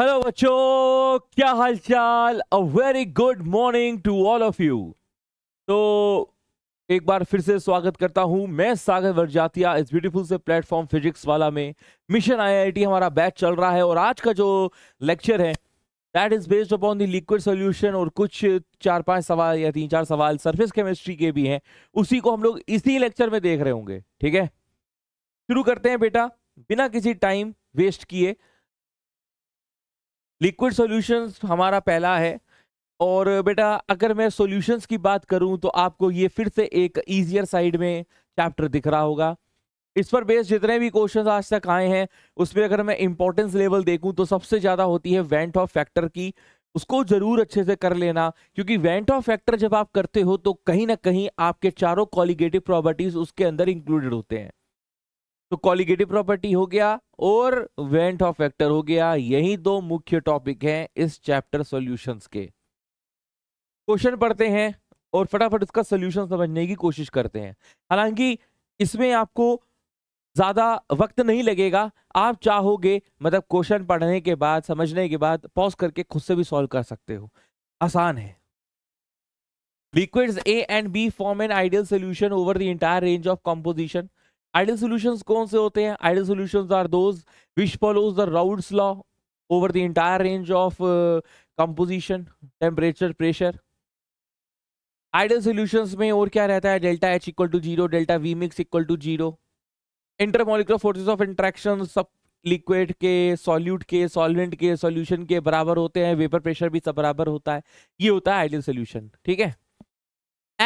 Hello बच्चों क्या हालचाल a very good morning to all of you तो एक बार फिर से स्वागत करता हूं मैं सागर वर्जातिया इस ब्यूटीफुल से प्लेटफॉर्म फिजिक्स वाला में मिशन आईआईटी हमारा बैच चल रहा है और आज का जो लेक्चर है that is based upon the liquid solution और कुछ चार पांच सवाल या तीन चार सवाल सर्फेस केमिस्ट्री के भी हैं उसी को हम लोग इसी लेक्चर में देख रहे होंगे ठीक है शुरू करते हैं बेटा बिना किसी टाइम वेस्ट किए लिक्विड सॉल्यूशंस हमारा पहला है और बेटा अगर मैं सॉल्यूशंस की बात करूं तो आपको ये फिर से एक ईजियर साइड में चैप्टर दिख रहा होगा इस पर बेस्ड जितने भी क्वेश्चंस आज तक आए हैं उसमें अगर मैं इंपॉर्टेंस लेवल देखूं तो सबसे ज़्यादा होती है वेंट ऑफ फैक्टर की उसको ज़रूर अच्छे से कर लेना क्योंकि वेंट ऑफ फैक्टर जब आप करते हो तो कहीं ना कहीं आपके चारों कॉलीगेटिव प्रॉपर्टीज़ उसके अंदर इंक्लूडेड होते हैं तो कॉलिगेटिव प्रॉपर्टी हो गया और वेंट ऑफ फैक्टर हो गया यही दो मुख्य टॉपिक हैं इस चैप्टर सॉल्यूशंस के क्वेश्चन पढ़ते हैं और फटाफट उसका सोल्यूशन समझने की कोशिश करते हैं हालांकि इसमें आपको ज़्यादा वक्त नहीं लगेगा आप चाहोगे मतलब क्वेश्चन पढ़ने के बाद समझने के बाद पॉज करके खुद से भी सॉल्व कर सकते हो आसान है liquids A and B form an ideal solution over the entire range of composition ideal solutions कौन से होते हैं ideal solutions are those which follows the Raoult's law over the entire range of composition temperature pressure ideal solutions में और क्या रहता है delta H equal to zero delta V mix equal to zero intermolecular forces of interaction सब liquid के solute के solvent के solution के बराबर होते हैं वेपर प्रेशर भी सब बराबर होता है ये होता है आइडियल सोल्यूशन ठीक है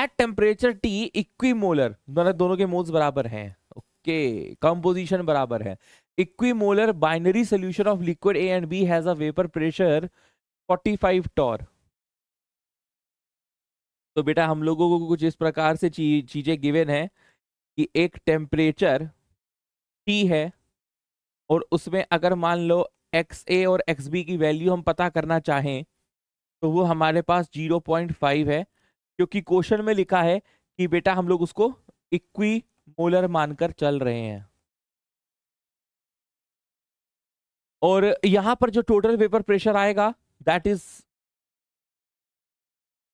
at temperature T equimolar दोनों के मोल्स बराबर हैं ओके कंपोजिशन बराबर है equimolar binary solution of liquid A and B has a vapour pressure 45 torr तो बेटा हम लोगों को कुछ इस प्रकार से चीजें गिवेन है कि एक टेम्परेचर टी है और उसमें अगर मान लो एक्स ए और एक्स बी की वैल्यू हम पता करना चाहें तो वो हमारे पास 0.5 है क्योंकि क्वेश्चन में लिखा है कि बेटा हम लोग उसको इक्वी मोलर मानकर चल रहे हैं और यहां पर जो टोटल वेपर प्रेशर आएगा that is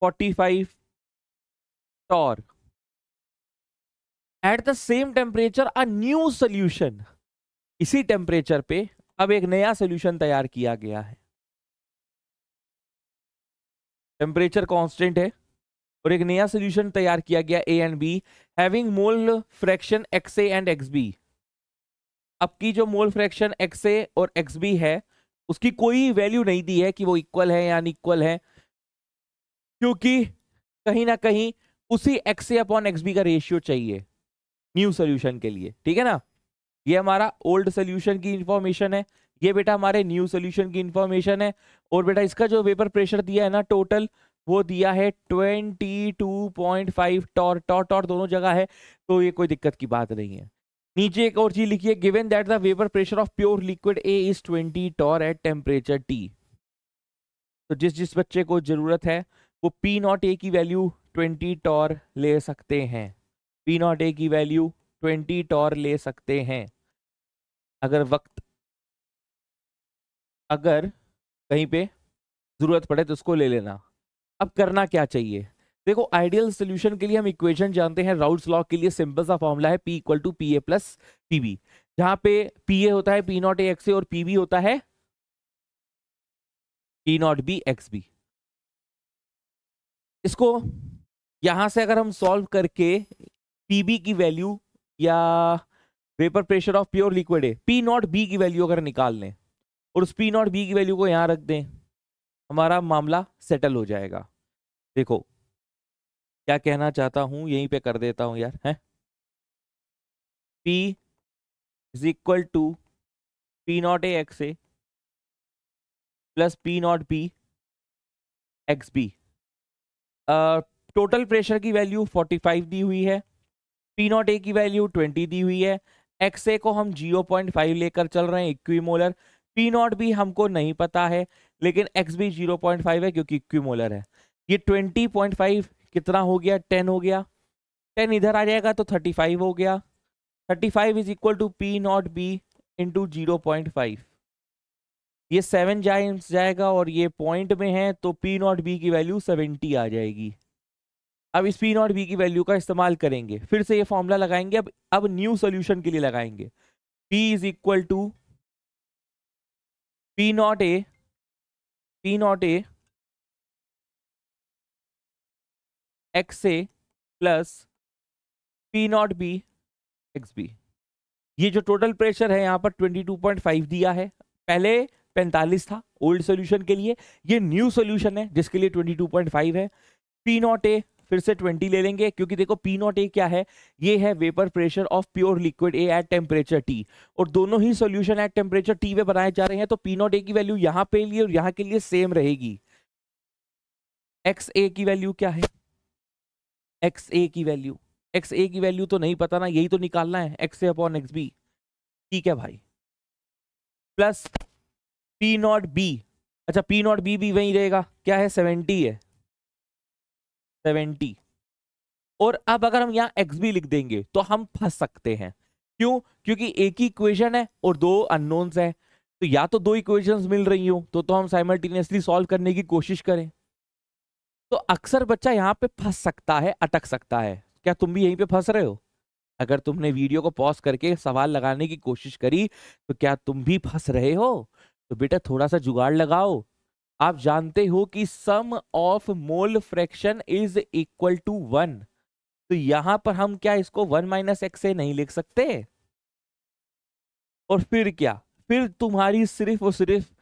45 torr at the same temperature a new solution इसी टेम्परेचर पे अब एक नया सोल्यूशन तैयार किया गया है टेम्परेचर कांस्टेंट है और एक नया सोल्यूशन तैयार किया गया A and B having mole fraction X A and X B अब की जो मोल फ्रैक्शन एक्स ए और एक्स बी है उसकी कोई वैल्यू नहीं दी है कि वो इक्वल है या अनइक्वल है क्योंकि कहीं ना कहीं उसी X A upon X B का रेशियो चाहिए न्यू सोल्यूशन के लिए ठीक है ना ये हमारा ओल्ड सोल्यूशन की इंफॉर्मेशन है ये बेटा हमारे न्यू सोल्यूशन की इंफॉर्मेशन है और बेटा इसका जो वेपर प्रेशर दिया है ना टोटल वो दिया है 22.5 टॉर टॉर टॉर दोनों जगह है तो ये कोई दिक्कत की बात नहीं है नीचे एक और चीज लिखी है given that the vapour pressure of pure liquid A is 20 torr at temperature T तो जिस जिस बच्चे को जरूरत है वो पी नॉट ए की वैल्यू 20 टॉर ले सकते हैं पी नॉट ए की वैल्यू 20 टॉर ले सकते हैं अगर वक्त अगर कहीं पे ज़रूरत पड़े तो उसको ले लेना अब करना क्या चाहिए देखो आइडियल सोल्यूशन के लिए हम इक्वेशन जानते हैं राउट्स लॉ के लिए सिंपल सा फॉर्मूला है P equal to P A plus P B जहां पे पी ए होता है P not A X A और पी बी होता है P not B X B इसको यहां से अगर हम सॉल्व करके पी बी की वैल्यू या vapour pressure of pure liquid है पी नॉट बी की वैल्यू अगर निकाल लें और उस पी नॉट बी की वैल्यू को यहां रख दें हमारा मामला सेटल हो जाएगा देखो क्या कहना चाहता हूं यहीं पे कर देता हूं यार है P is equal to P not A X A plus P not B X B total pressure की वैल्यू 45 दी हुई है पी नॉट ए की वैल्यू 20 दी हुई है एक्स ए को हम 0.5 लेकर चल रहे हैं इक्वीमोलर पी नॉट भी हमको नहीं पता है लेकिन एक्स पॉइंट फाइव है क्योंकि इक्वीमोलर है ये ट्वेंटी पॉइंट फाइव कितना हो गया टेन हो गया टेन इधर आ जाएगा तो थर्टी फाइव हो गया thirty five is equal to P not B into zero point five ये सेवन जाए जाएगा और ये पॉइंट में है तो पी नॉट बी की वैल्यू सेवेंटी आ जाएगी अब इस पी नॉट बी की वैल्यू का इस्तेमाल करेंगे फिर से ये फॉर्मूला लगाएंगे अब अब न्यू सोल्यूशन के लिए लगाएंगे P is equal to P not A P not A X A plus P not B X B ये जो टोटल प्रेशर है यहाँ पर 22.5 दिया है पहले 45 था ओल्ड सोल्यूशन के लिए ये न्यू सोल्यूशन है जिसके लिए 22.5 है पी नॉट ए फिर से 20 ले लेंगे क्योंकि देखो पी नॉट ए क्या है ये है vapour pressure of pure liquid A at temperature T और दोनों ही सोल्यूशन एट टेम्परेचर टी में बनाए जा रहे हैं तो पी नॉट ए की वैल्यू यहाँ पे लिए और यहाँ के लिए सेम रहेगी एक्स ए की वैल्यू क्या है एक्स ए की वैल्यू एक्स ए की वैल्यू तो नहीं पता ना यही तो निकालना है X A upon X B ठीक है भाई प्लस पी नॉट बी अच्छा पी नॉट बी भी वही रहेगा क्या है सेवेंटी है सेवेंटी और अब अगर हम यहाँ एक्स बी लिख देंगे तो हम फंस सकते हैं क्यों क्योंकि एक ही इक्वेशन है और दो अननोन्स है तो या तो दो इक्वेशंस मिल रही हो तो तो हम साइमल्टेनियसली सॉल्व करने की कोशिश करें तो अक्सर बच्चा यहाँ पे फंस सकता है अटक सकता है क्या तुम भी यहीं पे फंस रहे हो अगर तुमने वीडियो को पॉज करके सवाल लगाने की कोशिश करी तो क्या तुम भी फंस रहे हो तो बेटा थोड़ा सा जुगाड़ लगाओ आप जानते हो कि sum of mole fraction is equal to one तो यहां पर हम क्या इसको वन माइनस एक्स से नहीं लिख सकते और फिर क्या फिर तुम्हारी सिर्फ और सिर्फ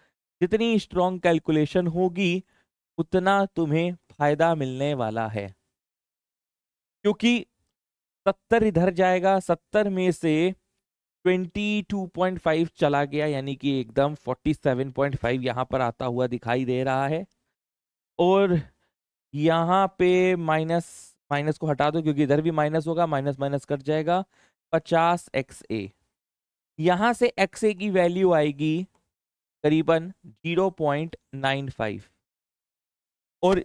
जितनी स्ट्रॉन्ग कैलकुलेशन होगी उतना तुम्हें फायदा मिलने वाला है क्योंकि सत्तर इधर जाएगा सत्तर में से ट्वेंटी टू पॉइंट फाइव चला गया यानी कि एकदम फोर्टी सेवन पॉइंट फाइव यहाँ पर आता हुआ दिखाई दे रहा है और यहाँ पे माइनस माइनस को हटा दो क्योंकि इधर भी माइनस होगा माइनस माइनस कट जाएगा पचास एक्स ए यहाँ से एक्स ए की वैल्यू आएगी करीबन जीरो पॉइंट नाइन फाइव और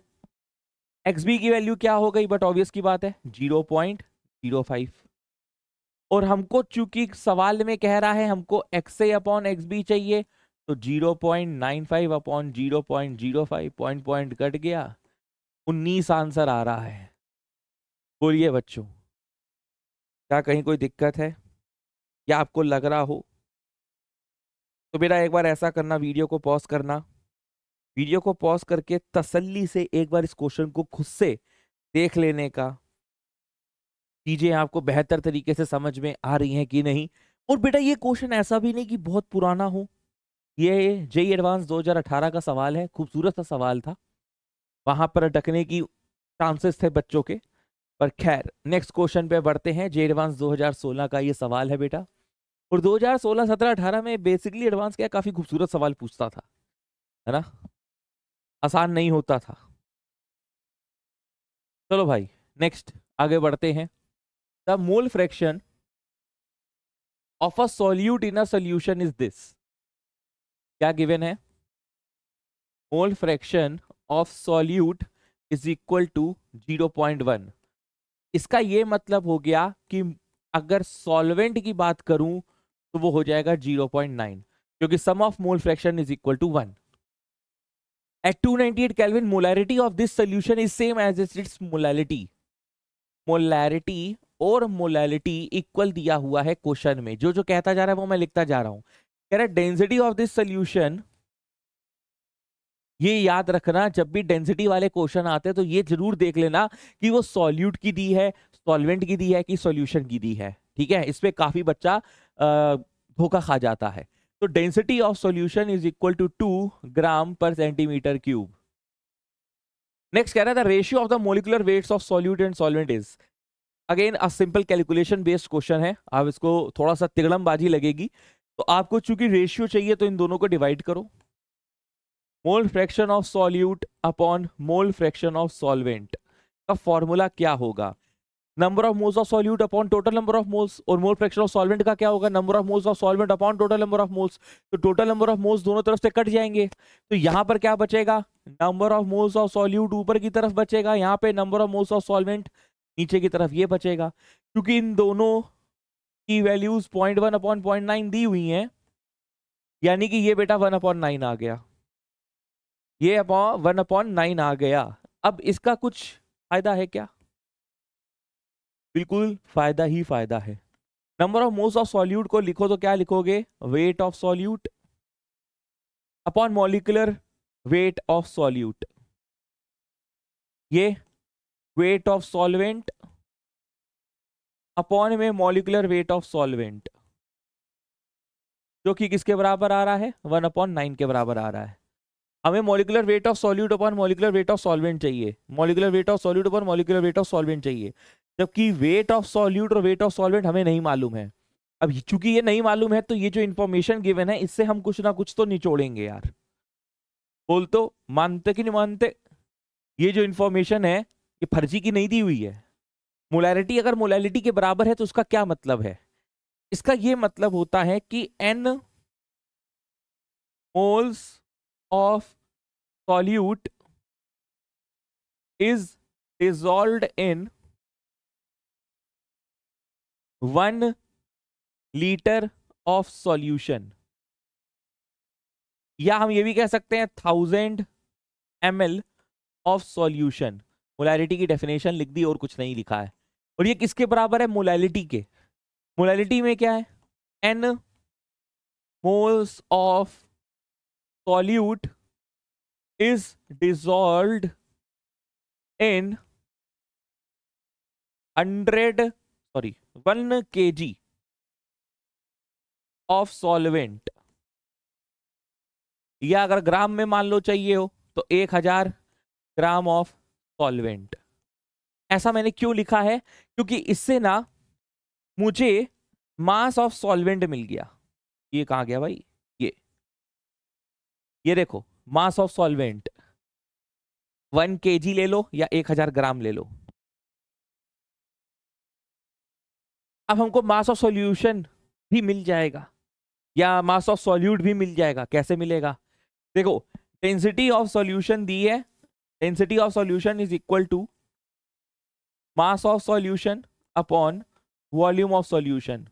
एक्स बी की वैल्यू क्या हो गई बट ऑब्वियस की बात है जीरो पॉइंट जीरो फाइव और हमको चूंकि सवाल में कह रहा है हमको X A upon X B चाहिए तो zero point nine five upon zero point zero five point point cut गया उन्नीस आंसर आ रहा है बोलिए बच्चों क्या कहीं कोई दिक्कत है या आपको लग रहा हो तो बेटा एक बार ऐसा करना वीडियो को पॉज करना वीडियो को पॉज करके तसल्ली से एक बार इस क्वेश्चन को खुद से देख लेने का चीजें आपको बेहतर तरीके से समझ में आ रही हैं कि नहीं और बेटा ये क्वेश्चन ऐसा भी नहीं कि बहुत पुराना हो ये जेई एडवांस 2018 का सवाल है खूबसूरत सा सवाल था वहां पर अटकने की चांसेस थे बच्चों के पर खैर नेक्स्ट क्वेश्चन पे बढ़ते हैं जे एडवांस 2016 का ये सवाल है बेटा और 2016 17 18 में बेसिकली एडवांस क्या काफ़ी खूबसूरत सवाल पूछता था है ना आसान नहीं होता था चलो भाई नेक्स्ट आगे बढ़ते हैं the mole fraction of a solute in a solution is this क्या गिवन है mole fraction of solute is equal to zero point one इसका ये मतलब हो गया कि अगर सॉल्वेंट की बात करूं तो वो हो जाएगा जीरो पॉइंट नाइन क्योंकि sum of mole fraction is equal to one At 298 Kelvin, molarity of this solution is same as its molality. Molarity और मोलैलिटी इक्वल दिया हुआ है क्वेश्चन में जो जो कहता जा रहा है वो मैं लिखता जा रहा हूं कह रहा डेंसिटी ऑफ दिस सोल्यूशन ये याद रखना जब भी डेंसिटी वाले क्वेश्चन आते हैं तो ये जरूर देख लेना कि वो सॉल्यूट की दी है सॉल्वेंट की दी है कि सॉल्यूशन की दी है ठीक है इस पर काफी बच्चा धोखा खा जाता है तो density of solution is equal to two gram per centimetre cube next कह रहा था ratio of the molecular weights of solute and solvent is again a simple calculation based question है आप इसको थोड़ा सा तिगड़मबाजी लगेगी तो आपको चूंकि रेशियो चाहिए तो इन दोनों को डिवाइड करो mole fraction of solute upon mole fraction of solvent का फॉर्मूला क्या होगा number of moles of solute upon total number of moles और मोल फ्रैक्शन ऑफ सॉल्वेंट का क्या होगा number of moles of solvent upon total number of moles तो total number of moles दोनों तरफ से कट जाएंगे तो यहाँ पर क्या बचेगा number of moles of solute ऊपर की तरफ बचेगा यहाँ पे number of moles of solvent नीचे की तरफ ये बचेगा क्योंकि इन दोनों की values point one upon point nine दी हुई हैं यानी कि ये बेटा वन अपॉन नाइन आ गया ये अपॉन वन अपॉन नाइन आ गया अब इसका कुछ फायदा है क्या बिल्कुल फायदा ही फायदा है number of moles of solute को लिखो तो क्या लिखोगे weight of solute upon molecular weight of solute ये वेट ऑफ सॉल्वेंट अपॉन में मॉलिकुलर वेट ऑफ सॉल्वेंट जो कि किसके बराबर आ रहा है वन अपॉन नाइन के बराबर आ रहा है हमें molecular weight of solute upon molecular weight of solvent चाहिए molecular weight of solute upon molecular weight of solvent चाहिए जबकि वेट ऑफ सॉल्यूट और वेट ऑफ सॉल्वेंट हमें नहीं मालूम है अब चूंकि ये नहीं मालूम है तो ये जो इन्फॉर्मेशन गिवन है इससे हम कुछ ना कुछ तो निचोड़ेंगे यार बोल तो मानते कि नहीं मानते ये जो इन्फॉर्मेशन है ये फर्जी की नहीं दी हुई है मोलैरिटी अगर मोलैरिटी के बराबर है तो उसका क्या मतलब है इसका ये मतलब होता है कि n moles of solute is dissolve in one litre of solution या हम ये भी कह सकते हैं thousand M L of solution molality की डेफिनेशन लिख दी और कुछ नहीं लिखा है और ये किसके बराबर है मोलैलिटी के मोलैलिटी में क्या है n moles of solute is dissolve in hundred sorry one K G of solvent या अगर ग्राम में मान लो चाहिए हो तो एक हजार ग्राम ऑफ सॉल्वेंट ऐसा मैंने क्यों लिखा है क्योंकि इससे ना मुझे मास ऑफ सॉल्वेंट मिल गया ये कहा गया भाई ये ये देखो मास ऑफ सॉल्वेंट वन के ले लो या एक हजार ग्राम ले लो अब हमको मास ऑफ सॉल्यूशन भी मिल जाएगा या मास ऑफ सॉल्यूट भी मिल जाएगा कैसे मिलेगा देखो डेंसिटी ऑफ सॉल्यूशन दी है density of solution is equal to mass of solution upon volume of solution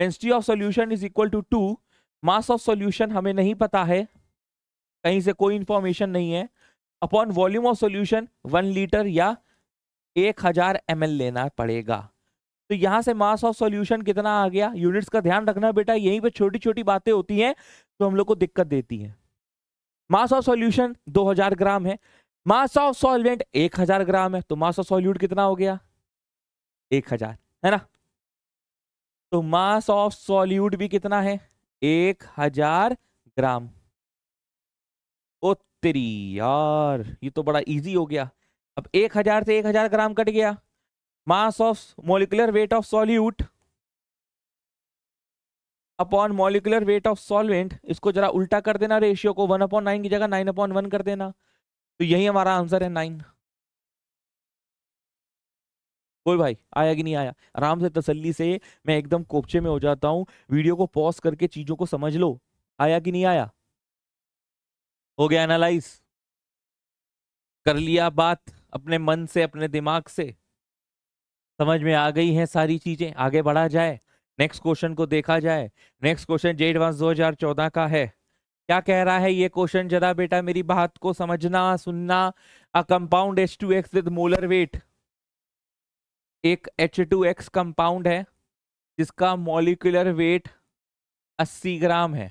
density of solution is equal to to mass of solution हमें नहीं पता है कहीं से कोई इंफॉर्मेशन नहीं है upon volume of solution one litre या एक हजार एम लेना पड़ेगा तो यहां से मास ऑफ सॉल्यूशन कितना आ गया यूनिट्स का ध्यान रखना बेटा यहीं पे छोटी छोटी बातें होती हैं तो हम लोग को दिक्कत देती है मास ऑफ सॉल्यूशन 2000 ग्राम है मास ऑफ सॉल्वेंट 1000 ग्राम है तो मास ऑफ सॉल्यूट कितना हो गया 1000 है ना तो मास ऑफ सॉल्यूट भी कितना है 1000 ग्राम ओ तेरी यार ये तो बड़ा इजी हो गया अब 1000 से 1000 ग्राम कट गया mass of molecular weight of solute upon molecular weight of solvent इसको जरा उल्टा कर देना रेशियो को वन अपॉन नाइन की जगह नाइन अपॉन वन कर देना तो यही हमारा आंसर है नाइन बोल भाई आया कि नहीं आया आराम से तसल्ली से मैं एकदम कोपचे में हो जाता हूँ वीडियो को पॉज करके चीजों को समझ लो आया कि नहीं आया हो गया एनालाइज कर लिया बात अपने मन से अपने दिमाग से समझ में आ गई हैं सारी चीज़ें आगे बढ़ा जाए नेक्स्ट क्वेश्चन को देखा जाए नेक्स्ट क्वेश्चन जे एडवांस दो हजार चौदह का है क्या कह रहा है ये क्वेश्चन जरा बेटा मेरी बात को समझना सुनना a compound H two X with molar weight एक एच टू एक्स कंपाउंड है जिसका मोलिकुलर वेट 80 ग्राम है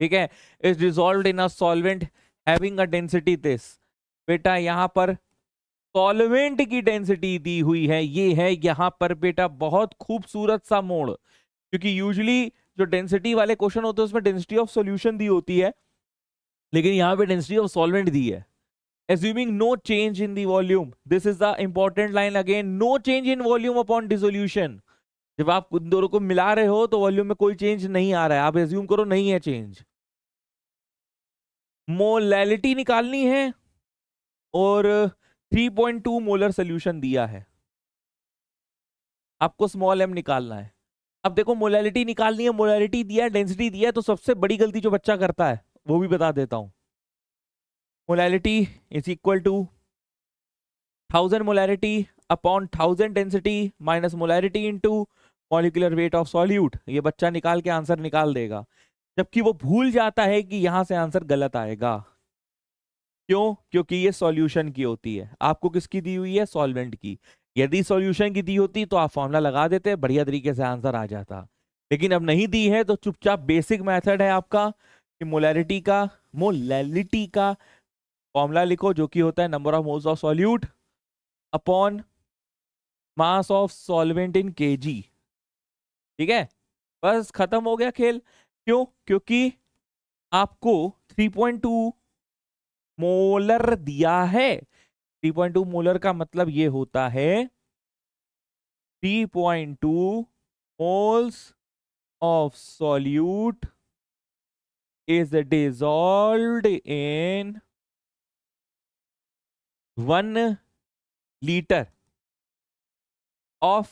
ठीक है is dissolve in a solvent having a density this बेटा यहाँ पर सॉल्वेंट की डेंसिटी दी हुई है ये है यहां पर बेटा बहुत खूबसूरत सा मोड़ क्योंकि यूजली जो डेंसिटी वाले क्वेश्चन होते हैं उसमें डेंसिटी ऑफ सॉल्यूशन दी होती है लेकिन यहां पे डेंसिटी ऑफ सॉल्वेंट दी है assuming no change in the volume this is the important line again no change in volume upon dissolution जब आप उन दोनों को मिला रहे हो तो वॉल्यूम में कोई चेंज नहीं आ रहा है आप एज्यूम करो नहीं है चेंज मोलैलिटी निकालनी है और 3.2 मोलर सोल्यूशन दिया है आपको स्मॉल एम निकालना है अब देखो मोलैलिटी निकालनी है मोलैलिटी दिया है डेंसिटी दिया है तो सबसे बड़ी गलती जो बच्चा करता है वो भी बता देता हूँ molality is equal to thousand molarity upon thousand density minus molarity into molecular weight of solute ये बच्चा निकाल के आंसर निकाल देगा जबकि वो भूल जाता है कि यहाँ से आंसर गलत आएगा क्यों क्योंकि ये सॉल्यूशन की होती है आपको किसकी दी हुई है सॉल्वेंट की यदि सॉल्यूशन की दी होती तो आप फॉर्मूला लगा देते बढ़िया तरीके से आंसर आ जाता लेकिन अब नहीं दी है तो चुपचाप बेसिक मेथड है आपका कि मोलैरिटी का मोलैलिटी का फॉर्मूला लिखो जो कि होता है number of moles of solute upon mass of solvent in के ठीक है बस खत्म हो गया खेल क्यों क्योंकि आपको 3.2 मोलर दिया है 3.2 मोलर का मतलब ये होता है 3.2 moles of solute is dissolve in one litre of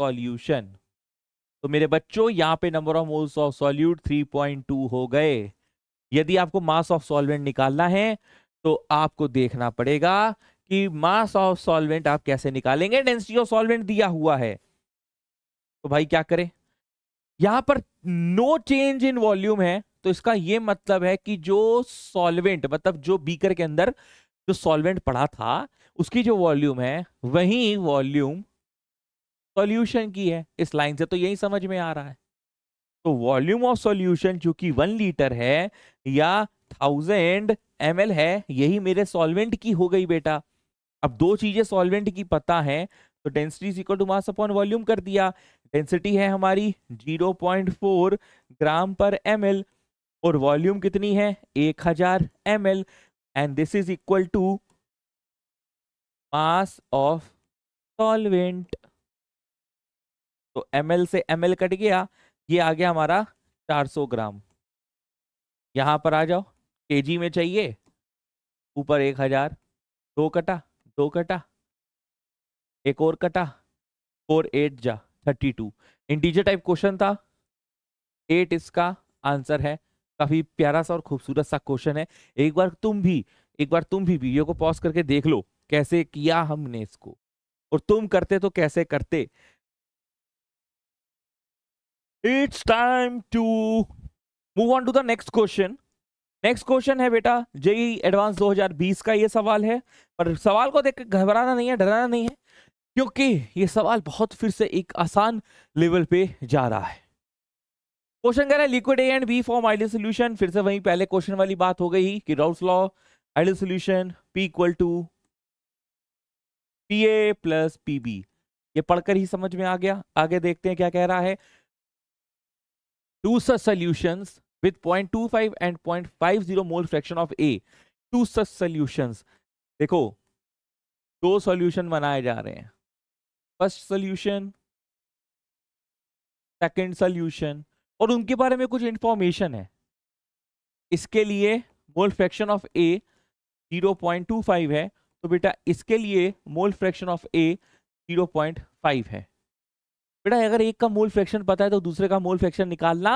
solution तो मेरे बच्चों यहां पे number of moles of solute 3.2 हो गए यदि आपको मास ऑफ सॉल्वेंट निकालना है तो आपको देखना पड़ेगा कि मास ऑफ सॉल्वेंट आप कैसे निकालेंगे डेंसिटी ऑफ सॉल्वेंट दिया हुआ है तो भाई क्या करें यहां पर नो चेंज इन वॉल्यूम है तो इसका यह मतलब है कि जो सॉल्वेंट मतलब जो बीकर के अंदर जो सॉल्वेंट पड़ा था उसकी जो वॉल्यूम है वही वॉल्यूम सॉल्यूशन की है इस लाइन से तो यही समझ में आ रहा है तो वॉल्यूम ऑफ सॉल्यूशन जो कि वन लीटर है या थाउजेंड एम है यही मेरे सॉल्वेंट की हो गई बेटा अब दो चीजें सॉल्वेंट की पता है तो density equal to mass upon volume कर दिया डेंसिटी है हमारी 0.4 ग्राम पर एम और वॉल्यूम कितनी है 1000 हजार M and this is equal to mass of solvent तो एम से एम कट गया ये आ गया हमारा 400 ग्राम यहाँ पर आ जाओ केजी में चाहिए ऊपर एक हजार दो कटा दो कटा एक और कटा फोर एट जा thirty two integer type question था एट इसका आंसर है काफी प्यारा सा और खूबसूरत सा क्वेश्चन है एक बार तुम भी एक बार तुम भी वीडियो को पॉज करके देख लो कैसे किया हमने इसको और तुम करते तो कैसे करते it's time to move on to the next question next question है बेटा जेई एडवांस 2020 का ये सवाल है पर सवाल को देख घबराना नहीं है डराना नहीं है क्योंकि ये सवाल बहुत फिर से एक आसान लेवल पे जा रहा है क्वेश्चन कह रहा है liquid A and B form ideal solution फिर से वही पहले क्वेश्चन वाली बात हो गई कि Raoult's law ideal solution P equal to P A plus P B ये पढ़कर ही समझ में आ गया आगे देखते हैं क्या कह रहा है two such solutions with 0.25 and 0.50 mole fraction of A. Two such solutions. देखो दो सोल्यूशन बनाए जा रहे हैं फर्स्ट सॉल्यूशन सेकंड सॉल्यूशन और उनके बारे में कुछ इंफॉर्मेशन है इसके लिए मोल फ्रैक्शन ऑफ ए 0.25 है तो बेटा इसके लिए मोल फ्रैक्शन ऑफ ए 0.5 है बेटा अगर एक का मोल फ्रैक्शन पता है तो दूसरे का मोल फ्रैक्शन निकालना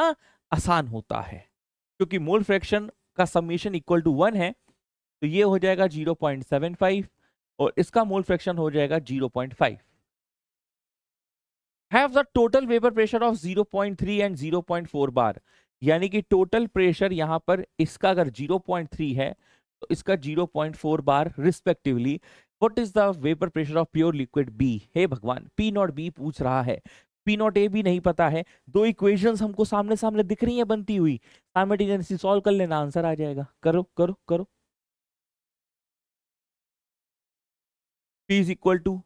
आसान होता है क्योंकि मोल फ्रैक्शन का समीशन इक्वल टू वन है तो ये हो जाएगा जीरो पॉइंट सेवन फाइव और इसका मोल फ्रैक्शन हो जाएगा zero point five have the total vapour pressure of 0.3 and 0.4 bar यानी कि टोटल प्रेशर यहां पर इसका अगर 0.3 है तो इसका 0.4 bar respectively what is the vapour pressure of pure liquid B हे भगवान पी नॉट बी पूछ रहा है पी नॉट ए भी नहीं पता है दो इक्वेशंस हमको सामने सामने दिख रही है बनती हुई साइमल्टेनियसली सॉल्व कर लेना आंसर आ जाएगा करो करो करो P is equal to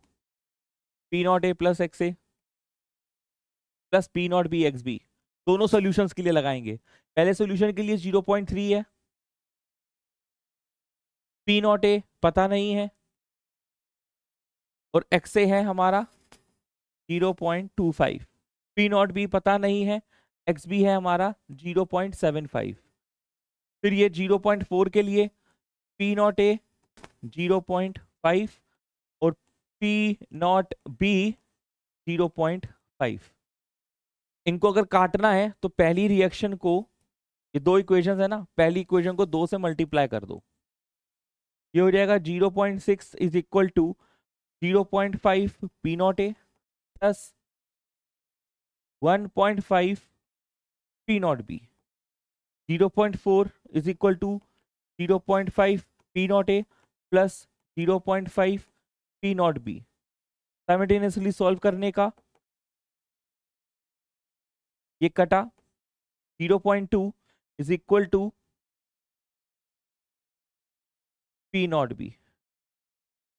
P not A plus X A plus P not B X B दोनों सॉल्यूशंस के लिए लगाएंगे पहले सॉल्यूशन के लिए जीरो पॉइंट थ्री है पी नॉट ए पता नहीं है और एक्स ए है हमारा 0.25 पी नॉट बी पता नहीं है एक्स बी है हमारा 0.75 फिर ये 0.4 के लिए पी नॉट ए 0.5 और पी नॉट बी 0.5 इनको अगर काटना है तो पहली रिएक्शन को ये दो इक्वेशंस है ना पहली इक्वेशन को दो से मल्टीप्लाई कर दो ये हो जाएगा 0.6 point six is equal to zero point five P not A plus one point five P not B zero point four is equal to zero point five P not A plus zero point five P not B simultaneously solve करने का ये कटा zero point two is equal to P not B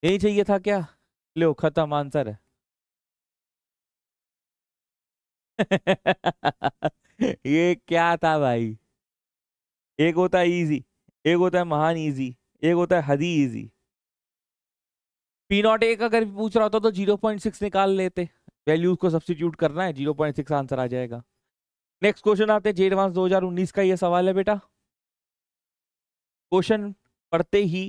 यही चाहिए था क्या लो खत्म answer है ये क्या था भाई एक होता है इजी एक होता है महान इजी एक होता है हदी इजी पी नॉट एक अगर पूछ रहा होता तो जीरो पॉइंट सिक्स निकाल लेते वैल्यूज को सब्सिट्यूट करना है जीरो पॉइंट सिक्स आंसर आ जाएगा नेक्स्ट क्वेश्चन आते हैं जे एडवांस दो हजार उन्नीस का ये सवाल है बेटा क्वेश्चन पढ़ते ही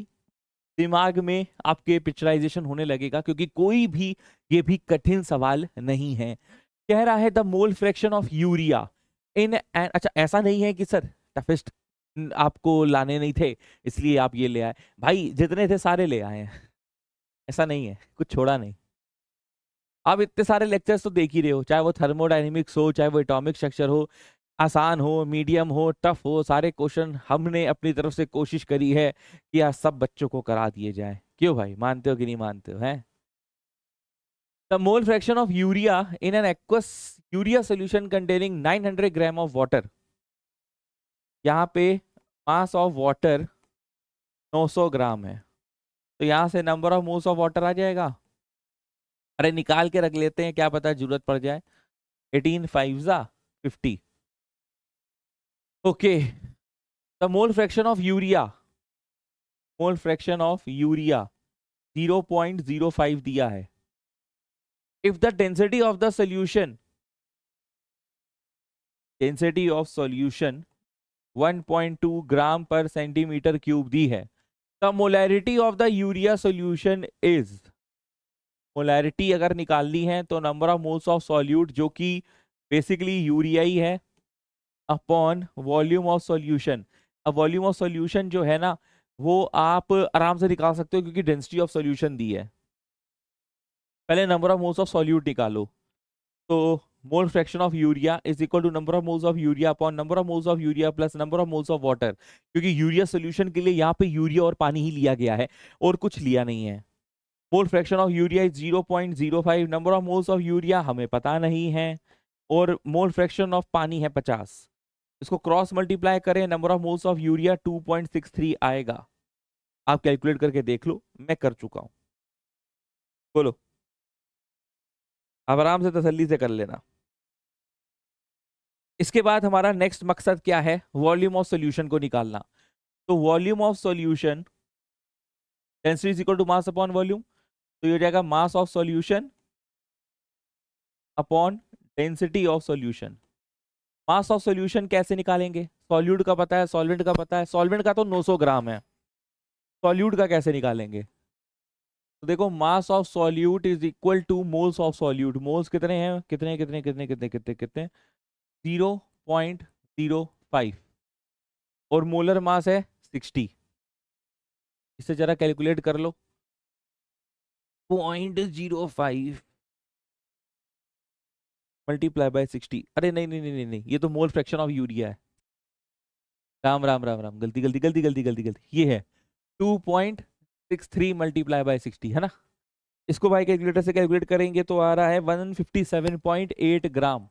दिमाग में आपके पिक्चराइजेशन होने लगेगा क्योंकि कोई भी ये भी कठिन सवाल नहीं है कह रहा है the mole fraction of urea in अच्छा ऐसा नहीं है कि सर टफेस्ट आपको लाने नहीं थे इसलिए आप ये ले आए भाई जितने थे सारे ले आए हैं ऐसा नहीं है कुछ छोड़ा नहीं आप इतने सारे लेक्चर्स तो देख ही रहे हो चाहे वो थर्मोडाइनमिक्स हो चाहे वो एटॉमिक स्ट्रक्चर हो आसान हो मीडियम हो टफ हो सारे क्वेश्चन हमने अपनी तरफ से कोशिश करी है कि आज सब बच्चों को करा दिए जाए क्यों भाई मानते हो कि नहीं मानते हो है the mole fraction of urea in an aqueous urea solution containing 900 gram of water यहाँ पे मास ऑफ वाटर 900 ग्राम है तो यहाँ से number of moles of water आ जाएगा अरे निकाल के रख लेते हैं क्या पता जरूरत पड़ जाए एटीन फाइव ज़ा fifty okay the mole fraction of urea mole fraction of urea 0.05 दिया है if the density of the solution density of solution 1.2 gram per centimetre cube दी है the molarity of the urea solution is molarity अगर निकालनी है तो number of moles of solute जो कि बेसिकली यूरिया ही है अपॉन वॉल्यूम ऑफ सॉल्यूशन अब वॉल्यूम ऑफ सॉल्यूशन जो है ना वो आप आराम से निकाल सकते हो क्योंकि डेंसिटी ऑफ सॉल्यूशन दी है पहले number of moles of solute निकालो तो mole fraction of urea is equal to number of moles of urea upon number of moles of urea plus number of moles of water क्योंकि urea solution के लिए यहाँ पे urea और पानी ही लिया गया है और कुछ लिया नहीं है mole fraction of urea is zero point zero five number of moles of urea हमें पता नहीं है और मोल फ्रैक्शन ऑफ पानी है पचास इसको क्रॉस मल्टीप्लाई करें number of moles of urea 2.63 आएगा आप कैलकुलेट करके देख लो मैं कर चुका हूं बोलो आप आराम से तसल्ली से कर लेना इसके बाद हमारा नेक्स्ट मकसद क्या है वॉल्यूम ऑफ सॉल्यूशन को निकालना तो volume of solution density is equal to mass upon volume तो ये हो जाएगा mass of solution upon density of solution mass of solution कैसे निकालेंगे सॉल्यूट का पता है सॉल्वेंट का पता है सॉल्वेंट का तो 900 ग्राम है सॉल्यूट का कैसे निकालेंगे तो देखो mass of solute is equal to moles of solute moles कितने हैं कितने कितने कितने कितने कितने कितने जीरो पॉइंट जीरो फाइव और मोलर मास है सिक्सटी इससे जरा कैलकुलेट कर लो point zero five multiply by sixty अरे नहीं नहीं नहीं नहीं ये तो मोल फ्रैक्शन ऑफ यूरिया है राम राम राम राम गलती गलती गलती गलती गलती गलती ये है two point six three multiply by sixty है ना इसको भाई कैलकुलेटर से कैलकुलेट करेंगे तो आ रहा है one fifty seven point eight gram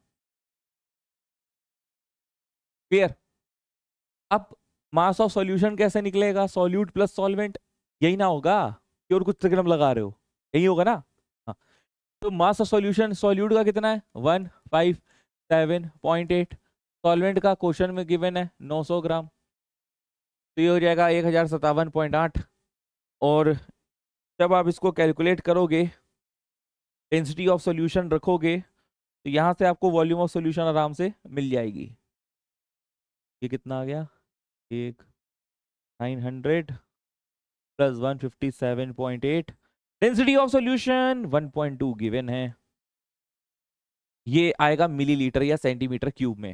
clear अब मास ऑफ सॉल्यूशन कैसे निकलेगा सॉल्यूट प्लस सॉल्वेंट यही ना होगा कि और कुछ त्रिकलम लगा रहे हो यही होगा ना तो मास ऑफ सॉल्यूशन सॉल्यूट का कितना है one five seven point eight solvent का क्वेश्चन में गिवन है नौ सौ ग्राम तो ये हो जाएगा एक हज़ार सतावन पॉइंट आठ और जब आप इसको कैलकुलेट करोगे डेंसिटी ऑफ सॉल्यूशन रखोगे तो यहाँ से आपको वॉल्यूम ऑफ सॉल्यूशन आराम से मिल जाएगी ये कितना आ गया एक nine hundred plus one fifty seven point eight density of solution 1.2 given है ये आएगा मिलीलीटर या सेंटीमीटर क्यूब में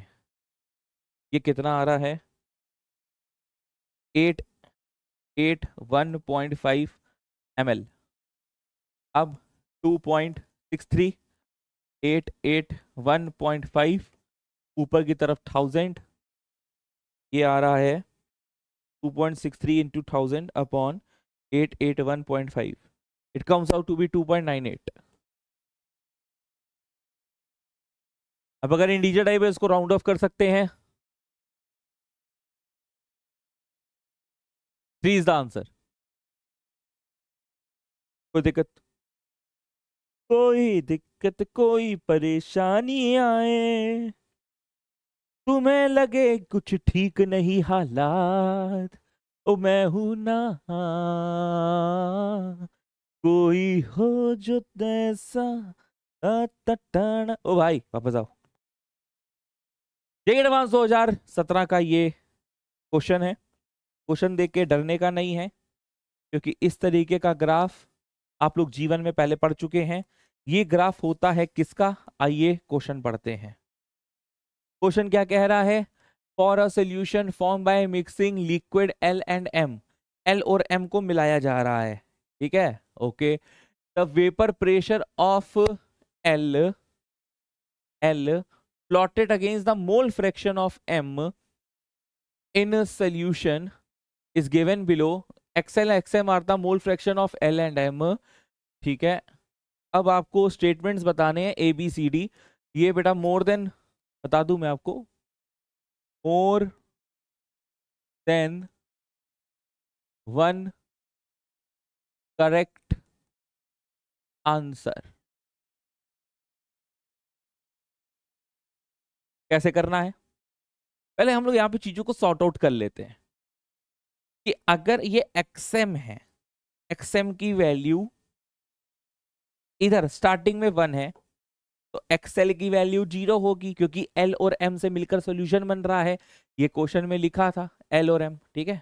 ये कितना आ रहा है eight eight one point five M L अब two point six three eight eight one point five ऊपर की तरफ थाउजेंड ये आ रहा है two point six three into thousand upon eight eight one point five it comes out to be 2.98 अब अगर इंडीजर टाइप है इसको राउंड ऑफ कर सकते हैं थ्री इज द आंसर कोई दिक्कत कोई दिक्कत कोई परेशानी आए तुम्हें लगे कुछ ठीक नहीं हालात ओ मैं हूं ना कोई हो जो तैसा ओ भाई वापस आओ दो हजार सत्रह का ये क्वेश्चन है क्वेश्चन देख के डरने का नहीं है क्योंकि इस तरीके का ग्राफ आप लोग जीवन में पहले पढ़ चुके हैं ये ग्राफ होता है किसका आइए क्वेश्चन पढ़ते हैं क्वेश्चन क्या कह रहा है for a solution form by mixing liquid L and M L और एम को मिलाया जा रहा है ठीक है okay the vapour pressure of L L plotted against the mole fraction of M in solution is given below X L X M are the mole fraction of L and M ठीक है अब आपको स्टेटमेंट बताने हैं A B C D ये बेटा more than बता दू मैं आपको more than one correct answer कैसे करना है पहले हम लोग यहां पे चीजों को सॉर्ट आउट कर लेते हैं कि अगर ये एक्सएम है एक्सएम की वैल्यू इधर स्टार्टिंग में वन है तो एक्सएल की वैल्यू जीरो होगी क्योंकि एल और एम से मिलकर सॉल्यूशन बन रहा है ये क्वेश्चन में लिखा था एल और एम ठीक है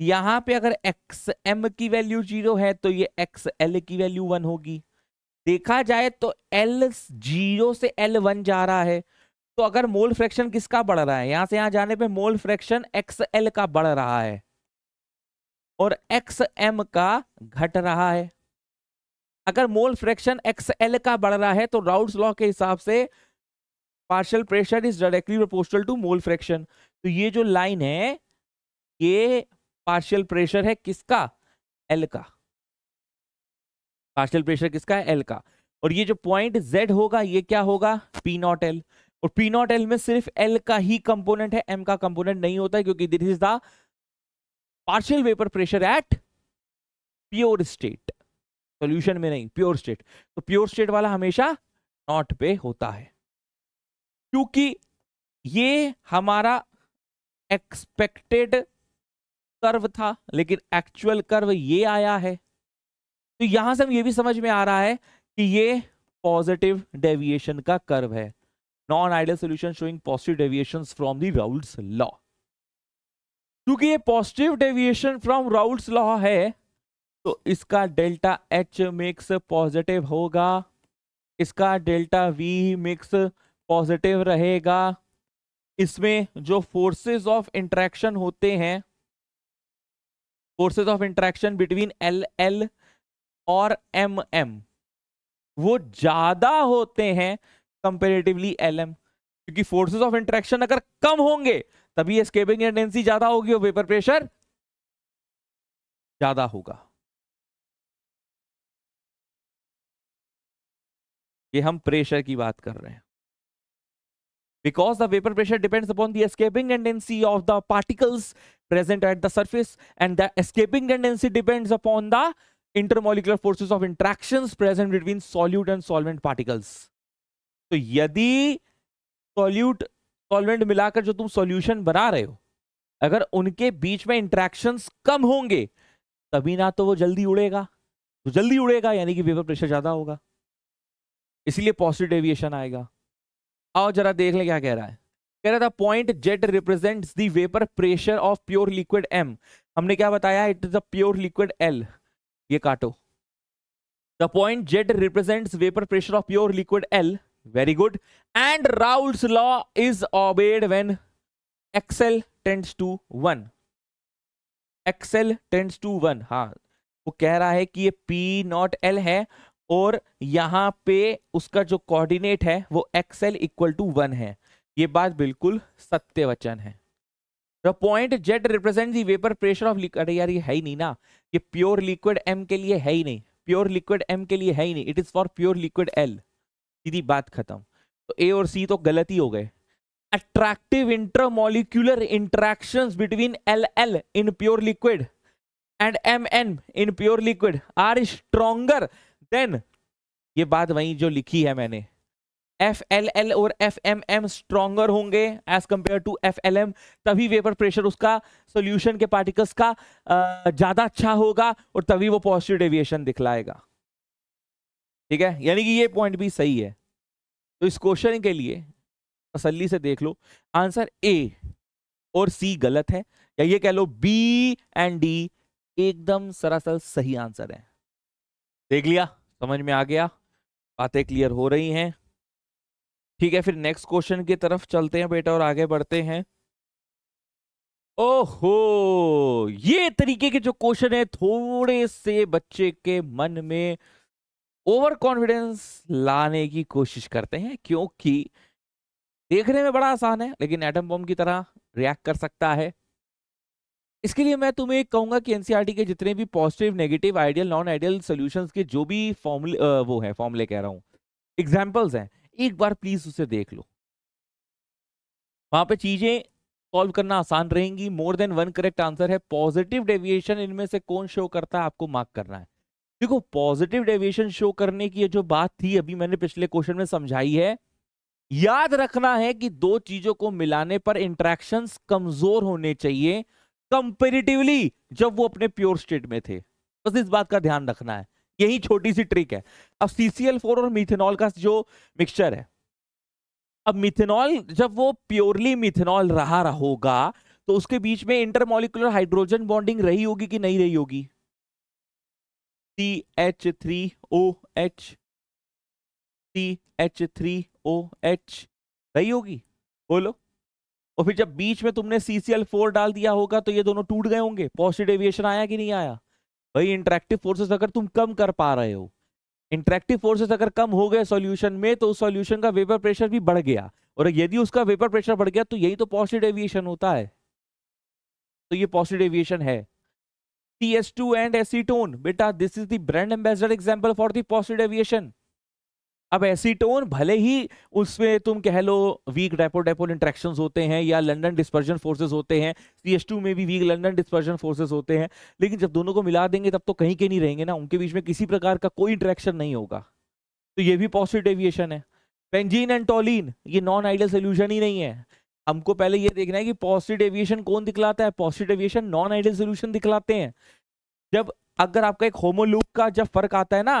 यहां पे अगर एक्स एम की वैल्यू जीरो है तो ये एक्स एल की वैल्यू वन होगी देखा जाए तो एल जीरो से एल वन जा रहा है तो अगर मोल फ्रैक्शन किसका बढ़ रहा है यहां से यहां जाने पे मोल फ्रैक्शन एक्स एल का बढ़ रहा है और एक्स एम का घट रहा है अगर मोल फ्रैक्शन एक्स एल का बढ़ रहा है तो राउट्स लॉ के हिसाब से partial pressure is directly proportional to mole fraction तो ये जो लाइन है ये पार्शियल प्रेशर है किसका एल का पार्शियल प्रेशर किसका है एल का और ये जो पॉइंट जेड होगा ये क्या होगा पी नॉट एल और पी नॉट एल में सिर्फ एल का ही कंपोनेंट है एम का कंपोनेंट नहीं होता है क्योंकि this is the partial vapour pressure at pure state सोल्यूशन में नहीं प्योर स्टेट तो प्योर स्टेट वाला हमेशा नॉट पे होता है क्योंकि ये हमारा एक्सपेक्टेड कर्व था लेकिन एक्चुअल कर्व ये आया है तो यहां से हम ये भी समझ में आ रहा है कि ये पॉजिटिव डेविएशन का कर्व है non ideal solution showing positive deviation from the Raoult's law क्योंकि ये positive deviation from Raoult's law है तो इसका डेल्टा एच मेक्स पॉजिटिव होगा इसका डेल्टा वी मेक्स पॉजिटिव रहेगा इसमें जो फोर्सेस ऑफ इंट्रैक्शन होते हैं forces of interaction between L L और एम एम वो ज्यादा होते हैं कंपेरेटिवली एल एम क्योंकि फोर्सेज ऑफ इंट्रैक्शन अगर कम होंगे तभी एस्केपिंग टेंडेंसी ज्यादा होगी और वेपर प्रेशर ज्यादा होगा ये हम प्रेशर की बात कर रहे हैं because the vapour pressure depends upon the escaping tendency of the particles present at the surface and the escaping tendency depends upon the intermolecular forces of interactions present between solute and solvent particles. so, yadi solute solvent मिलाकर jo tum solution bana rahe ho agar unke beech mein interactions kam honge tabhi na to wo jaldi udega to jaldi udega yani ki vapor pressure zyada hoga isliye positive deviation aayega aao zara dekh le kya keh raha hai कह रहा था point Z represent the vapour pressure of pure liquid M हमने क्या बताया it is a pure liquid L ये काटो the point Z represent vapour pressure of pure liquid L very good and Raoult's law is obeyed when X L tends to one X L tends to one हाँ वो कह रहा है कि ये P naught L है और यहां पे उसका जो कोऑर्डिनेट है वो एक्सेल इक्वल टू वन है ये बात बिल्कुल सत्य वचन है the point Z represent the vapour pressure of liquid यार ये है ही नहीं ना ये प्योर लिक्विड एम के लिए है ही नहीं प्योर लिक्विड एम के लिए है ही नहीं it is for pure liquid L सीधी बात खत्म तो ए और सी तो गलत ही हो गए attractive intermolecular interaction between L L in pure liquid and M N in pure liquid are stronger than ये बात वही जो लिखी है मैंने एफ एल एल और एफ एम एम स्ट्रोंगर होंगे as compare to F L M तभी वेपर प्रेशर उसका सोल्यूशन के पार्टिकल्स का ज़्यादा अच्छा होगा और तभी वो पॉजिटिव डेविएशन दिखलाएगा ठीक है यानी कि ये पॉइंट भी सही है तो इस क्वेश्चन के लिए तसली से देख लो आंसर ए और सी गलत है या ये कह लो बी एंड डी एकदम सरासर सही आंसर है देख लिया समझ में आ गया बातें क्लियर हो रही हैं ठीक है फिर नेक्स्ट क्वेश्चन की तरफ चलते हैं बेटा और आगे बढ़ते हैं ओहो ये तरीके के जो क्वेश्चन है थोड़े से बच्चे के मन में ओवर कॉन्फिडेंस लाने की कोशिश करते हैं क्योंकि देखने में बड़ा आसान है लेकिन एटम बम की तरह रिएक्ट कर सकता है इसके लिए मैं तुम्हें कहूंगा कि एनसीईआरटी e के जितने भी positive negative ideal non ideal solution के जो भी फॉर्मुल वो है फॉर्मुले कह रहा हूँ एग्जाम्पल्स हैं एक बार प्लीज उसे देख लो वहां पे चीजें सॉल्व करना आसान रहेंगी more than one correct answer है पॉजिटिव डेविएशन इनमें से कौन शो करता है आपको मार्क करना है देखो पॉजिटिव डेविएशन शो करने की जो बात थी अभी मैंने पिछले क्वेश्चन में समझाई है याद रखना है कि दो चीजों को मिलाने पर इंट्रैक्शन कमजोर होने चाहिए कंपेरिटिवली जब वो अपने प्योर स्टेट में थे बस इस बात का ध्यान रखना है यही छोटी सी ट्रिक है अब सीसीएल फोर और मिथेनॉल का जो मिक्सचर है अब मिथेनॉल जब वो प्योरली मिथेनॉल रहा होगा तो उसके बीच में इंटरमोलिकुलर हाइड्रोजन बॉन्डिंग रही होगी कि नहीं रही होगी C H three O H C H three O H रही होगी बोलो और फिर जब बीच में तुमने सीसीएल फोर डाल दिया होगा तो ये दोनों टूट गए होंगे पॉजिटिव एविएशन आया कि नहीं आया भाई इंट्रैक्टिव फोर्सेस अगर तुम कम कर पा रहे हो इंट्रैक्टिव फोर्सेस अगर कम हो गए सॉल्यूशन में तो उस सॉल्यूशन का वेपर प्रेशर भी बढ़ गया और यदि उसका वेपर प्रेशर बढ़ गया तो यही तो पॉजिटिव एविएशन होता है तो ये पॉजिटिव एविएशन है T S two and acetone बेटा this is the brand ambassador example for positive deviation अब एसीटोन भले ही उसमें तुम कह लो वीक डेपो डेपोल इंट्रैक्शन होते हैं या लंडन डिस्पर्जन फोर्सेस होते हैं सी एस टू में भी वीक लंडन डिस्पर्जन फोर्सेस होते हैं लेकिन जब दोनों को मिला देंगे तब तो कहीं के नहीं रहेंगे ना उनके बीच में किसी प्रकार का कोई इंट्रैक्शन नहीं होगा तो ये भी पॉजिटिव एविएशन है पेंजीन एंड टोलिन ये नॉन आइडियल सोल्यूशन ही नहीं है हमको पहले ये देखना है कि पॉजिटिव एविएशन कौन दिखलाता है positive deviation non ideal solution दिखलाते हैं जब अगर आपका एक होमोलूप का जब फर्क आता है ना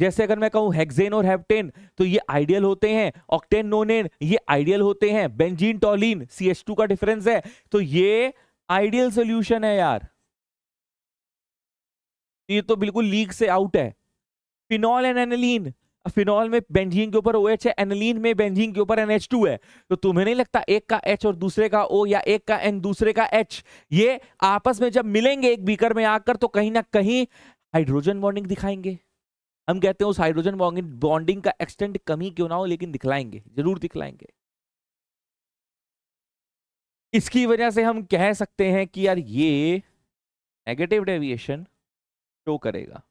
जैसे अगर मैं कहूं हेक्सेन और हेप्टेन तो ये आइडियल होते हैं ऑक्टेन नोनेन ये आइडियल होते हैं बेंजीन टॉलिन टू का डिफरेंस है तो ये आइडियल सोल्यूशन है यार तो ये तो बिल्कुल लीक से आउट है फिनॉल एंड एनलिन फिनॉल में बेंजीन के ऊपर ओ OH है एनलिन में बेंजीन के ऊपर टू है तो तुम्हें नहीं लगता एक का एच और दूसरे का ओ या एक का एन दूसरे का एच ये आपस में जब मिलेंगे एक बीकर में आकर तो कहीं ना कहीं हाइड्रोजन बॉन्डिंग दिखाएंगे हम कहते हैं उस हाइड्रोजन बॉन्डिंग का एक्सटेंट कमी क्यों ना हो लेकिन दिखलाएंगे जरूर दिखलाएंगे इसकी वजह से हम कह सकते हैं कि यार ये नेगेटिव डेविएशन शो करेगा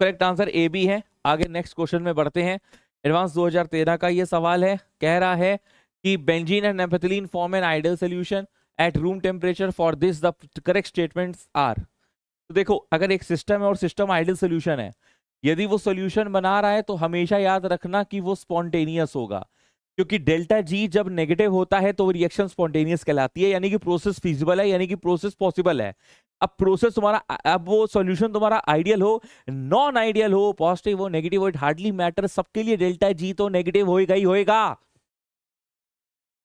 करेक्ट आंसर ए बी है आगे नेक्स्ट क्वेश्चन में बढ़ते हैं एडवांस 2013 का ये सवाल है कह रहा है कि benzene and naphthalene form an ideal solution at room temperature for this the correct statements are तो देखो अगर एक सिस्टम है और सिस्टम आइडियल सोल्यूशन है यदि वो सोल्यूशन बना रहा है तो हमेशा याद रखना कि वो स्पॉन्टेनियस होगा क्योंकि डेल्टा जी जब नेगेटिव होता है तो रिएक्शन स्पॉन्टेनियस कहलाती है यानी कि प्रोसेस फिजिबल है यानी कि प्रोसेस पॉसिबल है अब प्रोसेस तुम्हारा अब वो सॉल्यूशन तुम्हारा आइडियल हो नॉन आइडियल हो पॉजिटिव हो नेगेटिव हो इट हार्डली मैटर सबके लिए डेल्टा जी तो नेगेटिव होएगा ही होएगा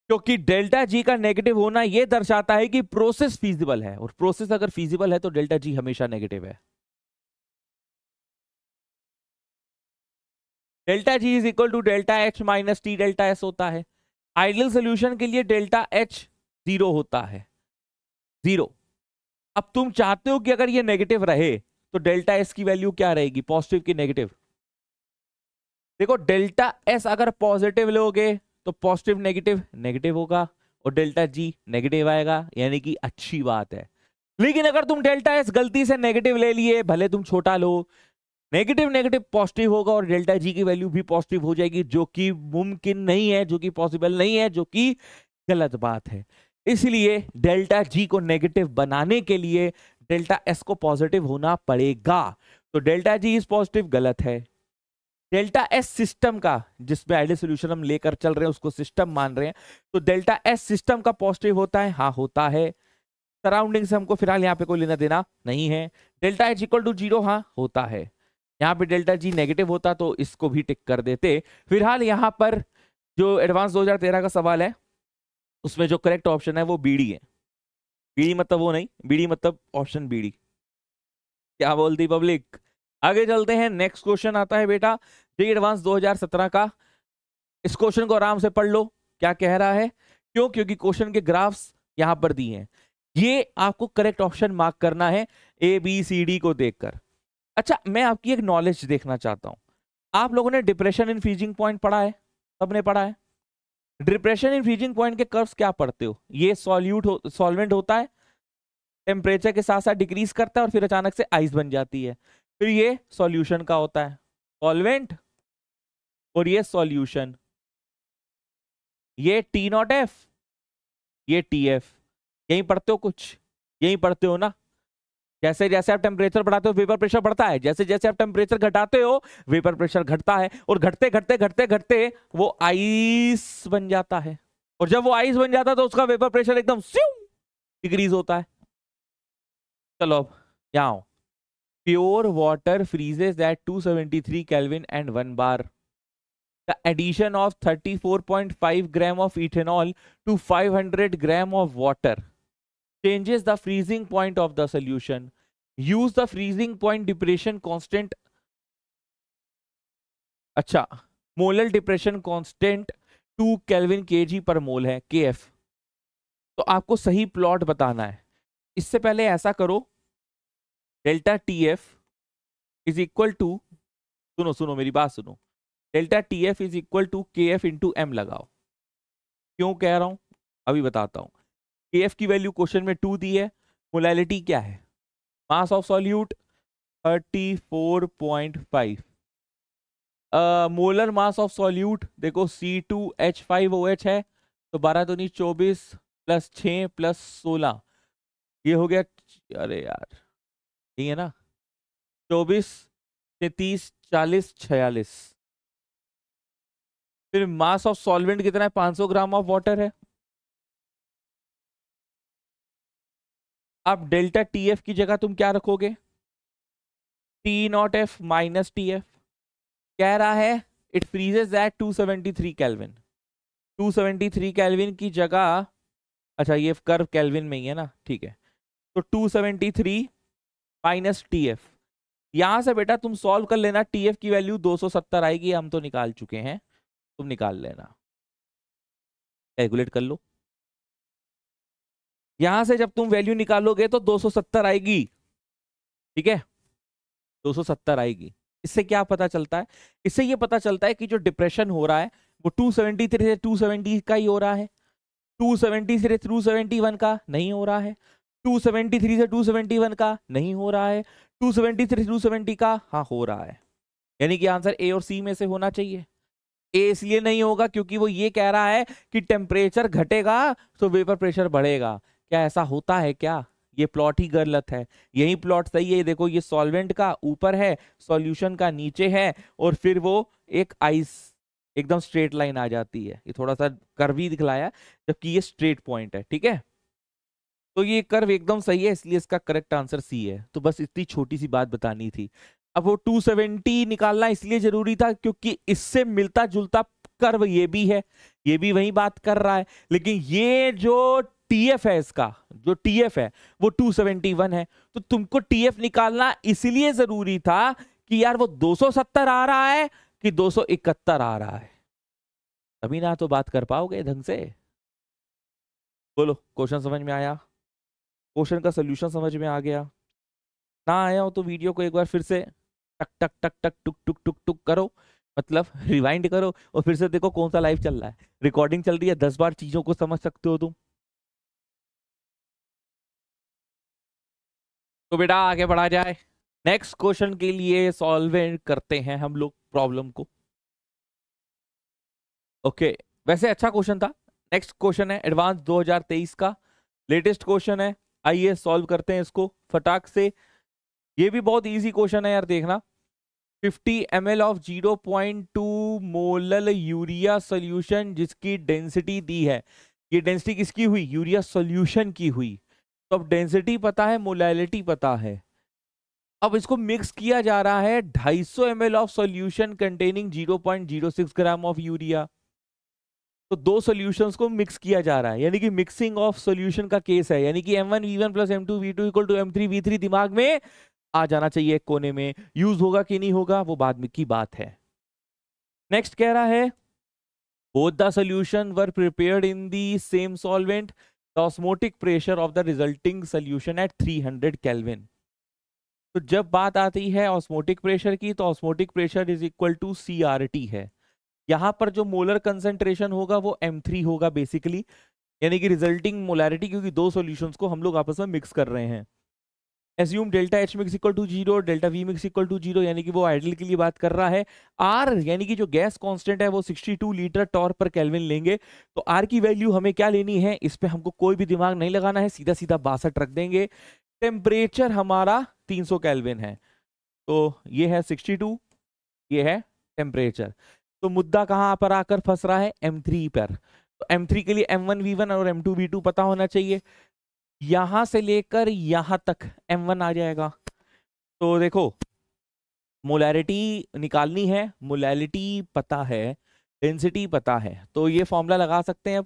क्योंकि डेल्टा जी का नेगेटिव होना यह दर्शाता है कि प्रोसेस फीजिबल है और प्रोसेस अगर फीजिबल है तो डेल्टा जी हमेशा नेगेटिव है delta G is equal to delta H minus T delta S होता है आइडियल सोल्यूशन के लिए डेल्टा एच जीरो होता है जीरो अब तुम चाहते हो कि अगर ये नेगेटिव रहे तो डेल्टा एस की वैल्यू क्या रहेगी पॉजिटिव की नेगेटिव देखो डेल्टा एस अगर पॉजिटिव लोगे तो पॉजिटिव नेगेटिव नेगेटिव होगा और डेल्टा जी नेगेटिव आएगा यानी कि अच्छी बात है लेकिन अगर तुम डेल्टा एस गलती से नेगेटिव ले लिए भले तुम छोटा लो नेगेटिव नेगेटिव पॉजिटिव होगा और डेल्टा जी की वैल्यू भी पॉजिटिव हो जाएगी जो कि मुमकिन नहीं है जो कि पॉसिबल नहीं है जो कि गलत बात है इसलिए डेल्टा जी को नेगेटिव बनाने के लिए डेल्टा एस को पॉजिटिव होना पड़ेगा तो डेल्टा जी इज पॉजिटिव गलत है डेल्टा एस सिस्टम का जिसमें आइडियल सोल्यूशन हम लेकर चल रहे हैं उसको सिस्टम मान रहे हैं तो डेल्टा एस सिस्टम का पॉजिटिव होता है हाँ होता है सराउंडिंग से हमको फिलहाल यहाँ पे कोई लेना देना नहीं है delta H equal to zero हाँ होता है यहाँ पे डेल्टा जी नेगेटिव होता तो इसको भी टिक कर देते फिलहाल यहाँ पर जो एडवांस तेरह का सवाल है उसमें जो करेक्ट ऑप्शन है वो बीडी है बीडी मतलब वो नहीं बीडी मतलब ऑप्शन बीडी क्या बोलती पब्लिक आगे चलते हैं नेक्स्ट क्वेश्चन आता है बेटा जी एडवांस 2017 का इस क्वेश्चन को आराम से पढ़ लो क्या कह रहा है क्यों क्योंकि क्वेश्चन के ग्राफ्स यहां पर दिए हैं ये आपको करेक्ट ऑप्शन मार्क करना है ए बी सी डी को देखकर अच्छा मैं आपकी एक नॉलेज देखना चाहता हूं आप लोगों ने डिप्रेशन इन फ्रीजिंग पॉइंट पढ़ा है सबने पढ़ा है डिप्रेशन इन फ्रीजिंग पॉइंट के कर्व्स क्या पढ़ते हो ये सॉल्यूट हो सॉल्वेंट होता है टेम्परेचर के साथ साथ डिक्रीज करता है और फिर अचानक से आइस बन जाती है फिर ये सॉल्यूशन का होता है सॉल्वेंट और ये सॉल्यूशन ये टी नॉट एफ ये टी एफ यहीं पढ़ते हो कुछ यहीं पढ़ते हो ना जैसे जैसे आप टेम्परेचर बढ़ाते हो वेपर प्रेशर बढ़ता है जैसे जैसे आप टेम्परेचर घटाते हो वेपर प्रेशर घटता है और घटते घटते घटते घटते वो आइस बन जाता है और जब वो आइस बन जाता है तो उसका वेपर प्रेशर एकदम डिक्रीज होता है चलो अब यहाँ pure water freezes at 273 kelvin and 1 bar the addition of 34.5 gram of ethanol to 500 gram of water changes the freezing point of the solution use the freezing point depression constant अच्छा molal depression constant two kelvin K G पर मोल है के F तो आपको सही plot बताना है इससे पहले ऐसा करो delta T F is equal to सुनो सुनो मेरी बात सुनो delta T F is equal to K F into M लगाओ क्यों कह रहा हूँ अभी बताता हूँ के एफ की वैल्यू क्वेश्चन में टू दी है मोलैलिटी क्या है mass of solute five molar mass of solute देखो C two H five O H है तो बारह तो नहीं चौबीस प्लस छः प्लस सोलह ये हो गया अरे यार ठीक है ना चौबीस तैतीस चालीस छियालीस फिर मास ऑफ सॉल्वेंट कितना है 500 ग्राम ऑफ वाटर है आप डेल्टा टी की जगह तुम क्या रखोगे T naught F minus T F कह रहा है it freezes at 273 seventy 273 kelvin की जगह अच्छा ये कर्व कैलविन में ही है ना ठीक है तो 273 माइनस टी एफ यहां से बेटा तुम सॉल्व कर लेना टी एफ की वैल्यू 270 आएगी हम तो निकाल चुके हैं तुम निकाल लेना कैलकुलेट कर लो यहां से जब तुम वैल्यू निकालोगे तो 270 आएगी ठीक है 270 आएगी इससे क्या पता चलता है इससे ये पता चलता है कि जो डिप्रेशन हो रहा है वो 273 से 270 का ही हो रहा है 270 से 271 का नहीं हो रहा है 273 से 271 का नहीं हो रहा है 273 से 270 का हाँ हो रहा है यानी कि आंसर ए और सी में से होना चाहिए ए इसलिए नहीं होगा क्योंकि वो ये कह रहा है कि टेम्परेचर घटेगा तो वेपर प्रेशर बढ़ेगा क्या ऐसा होता है क्या ये प्लॉट ही गलत है यही प्लॉट सही है देखो ये सॉल्वेंट का ऊपर है सॉल्यूशन का नीचे है और फिर वो एक आइस एकदम स्ट्रेट लाइन आ जाती है ये थोड़ा सा कर्वी दिखलाया जबकि ये स्ट्रेट पॉइंट है ठीक है तो ये कर्व एकदम सही है इसलिए इसका करेक्ट आंसर सी है तो बस इतनी छोटी सी बात बतानी थी अब वो 270 निकालना इसलिए जरूरी था क्योंकि इससे मिलता जुलता कर्व ये भी है ये भी वही बात कर रहा है लेकिन ये जो टीएफ है इसका जो टीएफ है वो 271 है तो तुमको टीएफ निकालना इसलिए जरूरी था कि यार वो 270 आ रहा है कि 271 आ रहा है तभी ना तो बात कर पाओगे ढंग से बोलो क्वेश्चन समझ में आया क्वेश्चन का सोल्यूशन समझ में आ गया ना आया हो तो वीडियो को एक बार फिर से टक टक टक टक टुक टुक टुक टुक करो मतलब रिवाइंड करो और फिर से देखो कौन सा लाइव चल रहा है रिकॉर्डिंग चल रही है दस बार चीज़ों को समझ सकते हो तुम तो बेटा आगे बढ़ा जाए नेक्स्ट क्वेश्चन के लिए सॉल्व करते हैं हम लोग प्रॉब्लम को ओके okay, वैसे अच्छा क्वेश्चन था नेक्स्ट क्वेश्चन है एडवांस 2023 का लेटेस्ट क्वेश्चन है आइए सॉल्व करते हैं इसको फटाक से ये भी बहुत इजी क्वेश्चन है यार देखना 50 M of 0.2 molal urea solution जिसकी डेंसिटी दी है ये डेंसिटी किसकी हुई यूरिया सॉल्यूशन की हुई तो अब डेंसिटी पता है मोलैलिटी पता है अब इसको मिक्स किया जा रहा है 250 सौ M of solution containing 0.06 gram of urea तो दो सॉल्यूशंस को मिक्स किया जा रहा है यानी कि मिक्सिंग ऑफ सॉल्यूशन का केस है यानी कि M one V one plus M two V two equal to M three V three दिमाग में आ जाना चाहिए एक कोने में यूज होगा कि नहीं होगा वो बाद में की बात है नेक्स्ट कह रहा है both the solution were prepare in the same solvent the osmotic pressure of the resulting solution at 300 kelvin तो जब बात आती है ऑस्मोटिक प्रेशर की तो osmotic pressure is equal to C है यहां पर जो मोलर कंसेंट्रेशन होगा वो थ्री होगा बेसिकली यानी कि रिजल्टिंग मोलैरिटी क्योंकि दो सोल्यूशन को हम लोग आपस में मिक्स कर रहे हैं assume delta H mix equal to zero delta V mix equal to zero यानी कि वो आइडल के लिए बात कर रहा है आर यानी कि जो गैस कांस्टेंट है वो 62 लीटर टॉर पर कैलविन लेंगे तो आर की वैल्यू हमें क्या लेनी है इस पर हमको कोई भी दिमाग नहीं लगाना है सीधा सीधा बासठ रख देंगे टेम्परेचर हमारा तीन सौ है तो ये है सिक्सटी ये है टेम्परेचर तो मुद्दा कहाँ पर आकर फंस रहा है एम थ्री पर तो एम थ्री के लिए एम वन वी वन और एम टू वी टू पता होना चाहिए यहां से लेकर यहां तक एम वन आ जाएगा तो देखो मोलैरिटी निकालनी है मोलैरिटी पता है डेंसिटी पता है तो ये फॉर्मूला लगा सकते हैं अब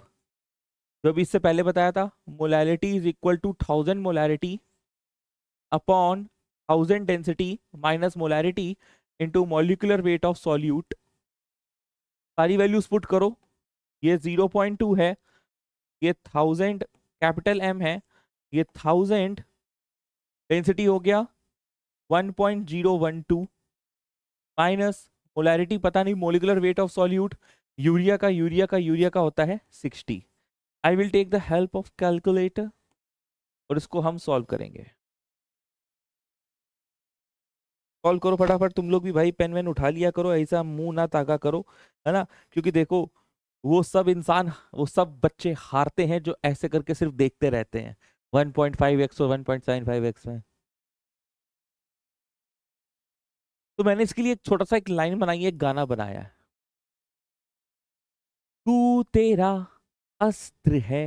जो अभी इससे पहले बताया था molarity is equal to thousand molarity upon thousand density minus molarity into molecular weight of solute सारी वैल्यूज पुट करो ये जीरो पॉइंट टू है ये थाउजेंड कैपिटल एम है ये थाउजेंड डेंसिटी हो गया one point zero one two minus molarity पता नहीं molecular weight of solute urea का यूरिया का यूरिया का होता है sixty I will take the help of calculator और इसको हम सॉल्व करेंगे कॉल करो फटाफट तुम लोग भी भाई पेन वेन उठा लिया करो ऐसा मुंह ना ताका करो है ना क्योंकि देखो वो सब इंसान वो सब बच्चे हारते हैं जो ऐसे करके सिर्फ देखते रहते हैं 1.5x और 1.75x में तो मैंने इसके लिए एक छोटा सा एक लाइन बनाई एक गाना बनाया तू तेरा अस्त्र है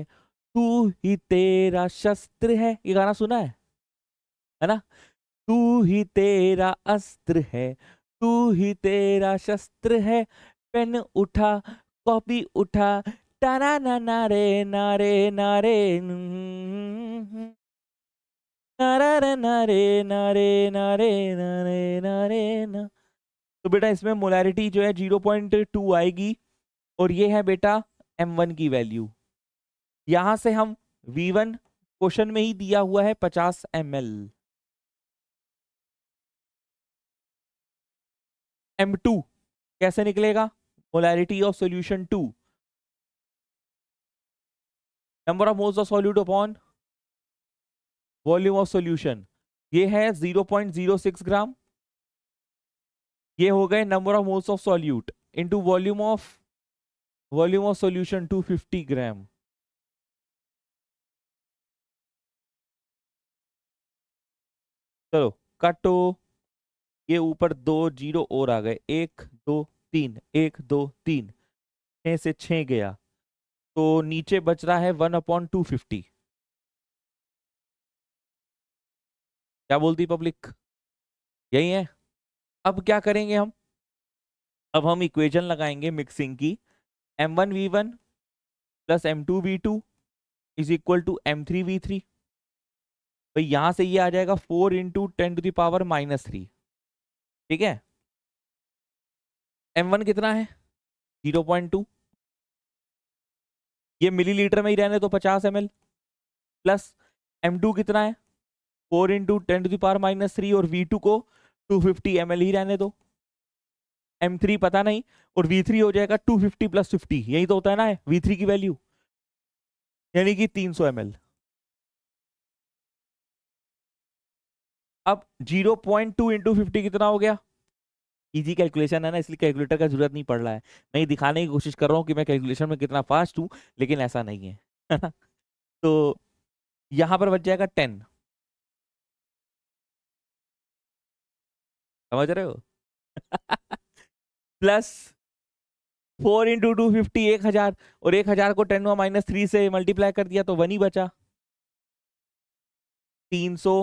तू ही तेरा शस्त्र है ये गाना सुना है है ना तू ही तेरा अस्त्र है तू ही तेरा शस्त्र है पेन उठा कॉपी उठा टारा ना नारे नारे नारे नारे नारे नारे नारे नारे नारे ना तो बेटा इसमें मोलैरिटी जो है जीरो पॉइंट टू आएगी और ये है बेटा एम वन की वैल्यू यहाँ से हम वी वन क्वेश्चन में ही दिया हुआ है पचास एम एल एम टू कैसे निकलेगा molarity of solution to number of moles of solute upon volume of solution ये है 0.06 ग्राम ये हो गए number of moles of solute into volume of volume of solution 250 gram चलो काटो ये ऊपर दो जीरो और आ गए एक दो तीन एक दो तीन छः से छ गया तो नीचे बच रहा है वन अपॉन टू फिफ्टी क्या बोलती पब्लिक यही है अब क्या करेंगे हम अब हम इक्वेशन लगाएंगे मिक्सिंग की M one V one plus M two V two is equal to M three V three भाई यहाँ से ये आ जाएगा four into ten to the power minus three ठीक है एम वन कितना है जीरो पॉइंट टू ये मिलीलीटर में ही रहने तो पचास M L plus M two कितना है four into ten to the power minus three और वी टू को टू फिफ्टी एम एल ही रहने दो एम थ्री पता नहीं और वी थ्री हो जाएगा टू फिफ्टी प्लस फिफ्टी यही तो होता है ना वी थ्री की वैल्यू यानी कि तीन सौ एम एल अब 0.2 पॉइंट टू इंटू फिफ्टी कितना हो गया इजी कैलकुलेशन है ना इसलिए कैलकुलेटर का जरूरत नहीं पड़ रहा है मैं ये दिखाने की कोशिश कर रहा हूँ कि मैं कैलकुलेशन में कितना फास्ट हूँ लेकिन ऐसा नहीं है तो यहाँ पर बच जाएगा टेन समझ रहे हो plus four into two fifty एक हजार और एक हजार को टेन माइनस थ्री से मल्टीप्लाई कर दिया तो वन ही बचा तीन सौ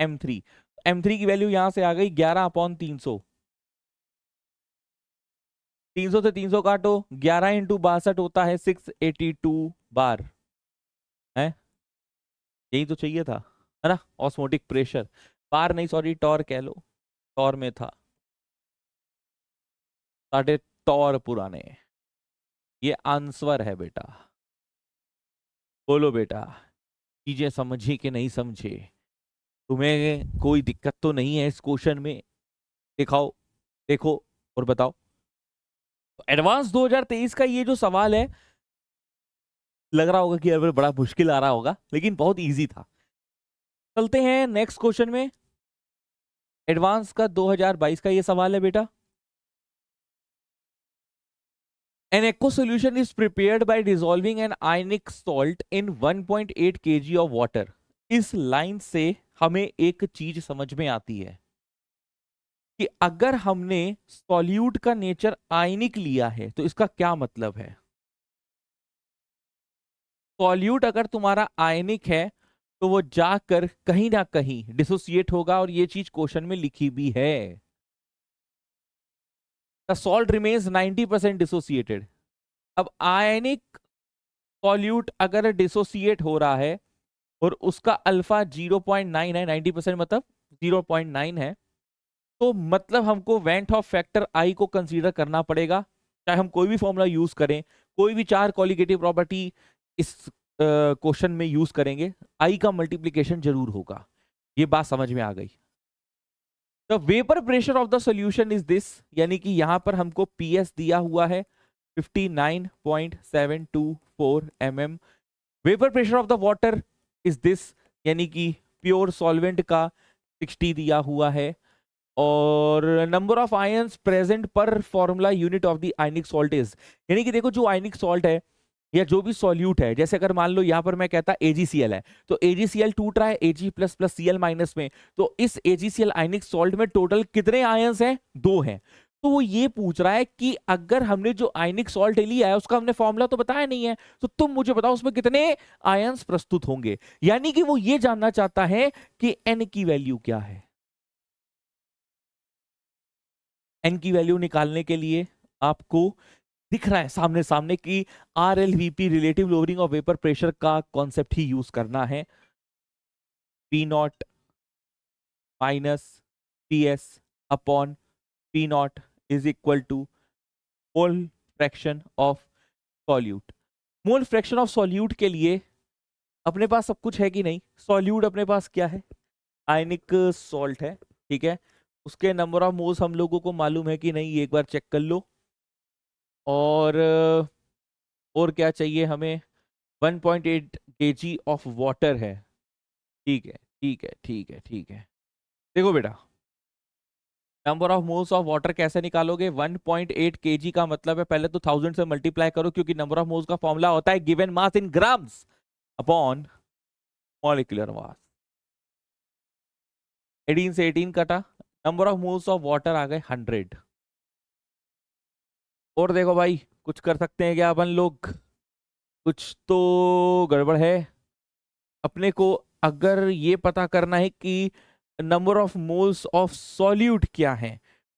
एम थ्री एम थ्री की वैल्यू यहां से आ गई ग्यारह अपॉन तीन सौ तीन सौ से तीन सौ काटो ग्यारह इंटू बासठ होता है सिक्स एटी टू बार है यही तो चाहिए था है ना ऑस्मोटिक प्रेशर बार नहीं सॉरी टॉर कह लो टॉर में था साढ़े टॉर पुराने ये आंसर है बेटा बोलो बेटा चीजें समझी कि नहीं समझे तुम्हें कोई दिक्कत तो नहीं है इस क्वेश्चन में दिखाओ देखो और बताओ एडवांस 2023 का ये जो सवाल है लग रहा होगा कि अरे बड़ा मुश्किल आ रहा होगा लेकिन बहुत इजी था चलते हैं नेक्स्ट क्वेश्चन में एडवांस का 2022 का ये सवाल है बेटा is eco solution is an by salt in one point eight 1.8 G of water इस लाइन से हमें एक चीज समझ में आती है कि अगर हमने सॉल्यूट का नेचर आयनिक लिया है तो इसका क्या मतलब है सॉल्यूट अगर तुम्हारा आयनिक है तो वो जाकर कहीं ना कहीं डिसोसिएट होगा और ये चीज क्वेश्चन में लिखी भी है the salt remains 90 percent dissociated अब आयनिक सॉल्यूट अगर डिसोसिएट हो रहा है और उसका अल्फा जीरो पॉइंट नाइन है नाइन्टी परसेंट मतलब जीरो पॉइंट नाइन है तो मतलब हमको वेंट ऑफ फैक्टर आई को कंसीडर करना पड़ेगा चाहे हम कोई भी फॉर्मूला यूज़ करें कोई भी चार कॉलिगेटिव प्रॉपर्टी इस क्वेश्चन में यूज़ करेंगे आई का मल्टीप्लीकेशन जरूर होगा ये बात समझ में आ गई the vapour pressure of the solution is this यानी कि यहाँ पर हमको पी दिया हुआ है 59.724 M vapour pressure of the water is this यानी कि प्योर सॉल्वेंट का 60 दिया हुआ है और नंबर ऑफ आयंस प्रेजेंट पर formula unit of the ionic salt is यानी कि देखो जो आइनिक सॉल्ट है या जो भी सॉल्यूट है जैसे अगर मान लो यहाँ पर मैं कहता एजीसीएल है तो एजीसीएल टूट रहा है G plus plus C minus में तो इस एजीसीएल आइनिक सॉल्ट में टोटल कितने आयंस हैं दो हैं तो वो ये पूछ रहा है कि अगर हमने जो आयनिक सॉल्ट लिया है उसका हमने फॉर्मूला तो बताया नहीं है तो तुम मुझे बताओ उसमें कितने आयंस प्रस्तुत होंगे यानी कि वो ये जानना चाहता है कि एन की वैल्यू क्या है एन की वैल्यू निकालने के लिए आपको दिख रहा है सामने सामने की R L V P relative lowering of vapour pressure का कॉन्सेप्ट ही यूज करना है P not minus P S upon P not is equal to mole fraction of solute mole fraction of solute के लिए अपने पास सब कुछ है कि नहीं सॉल्यूट अपने पास क्या है आयनिक सॉल्ट है ठीक है उसके नंबर ऑफ मोल्स हम लोगों को मालूम है कि नहीं एक बार चेक कर लो और और क्या चाहिए हमें 1.8 पॉइंट ऑफ वाटर है ठीक है ठीक है ठीक है ठीक है देखो बेटा number of moles of water कैसे निकालोगे 1.8 पॉइंट का मतलब है पहले तो थाउजेंड से मल्टीप्लाई करो क्योंकि नंबर ऑफ मोल्स का फॉर्मूला होता है given mass in grams upon molecular mass 18 से 18 कटा number of moles of water आ गए 100 और देखो भाई कुछ कर सकते हैं क्या अपन लोग कुछ तो गड़बड़ है अपने को अगर ये पता करना है कि number of moles of solute क्या है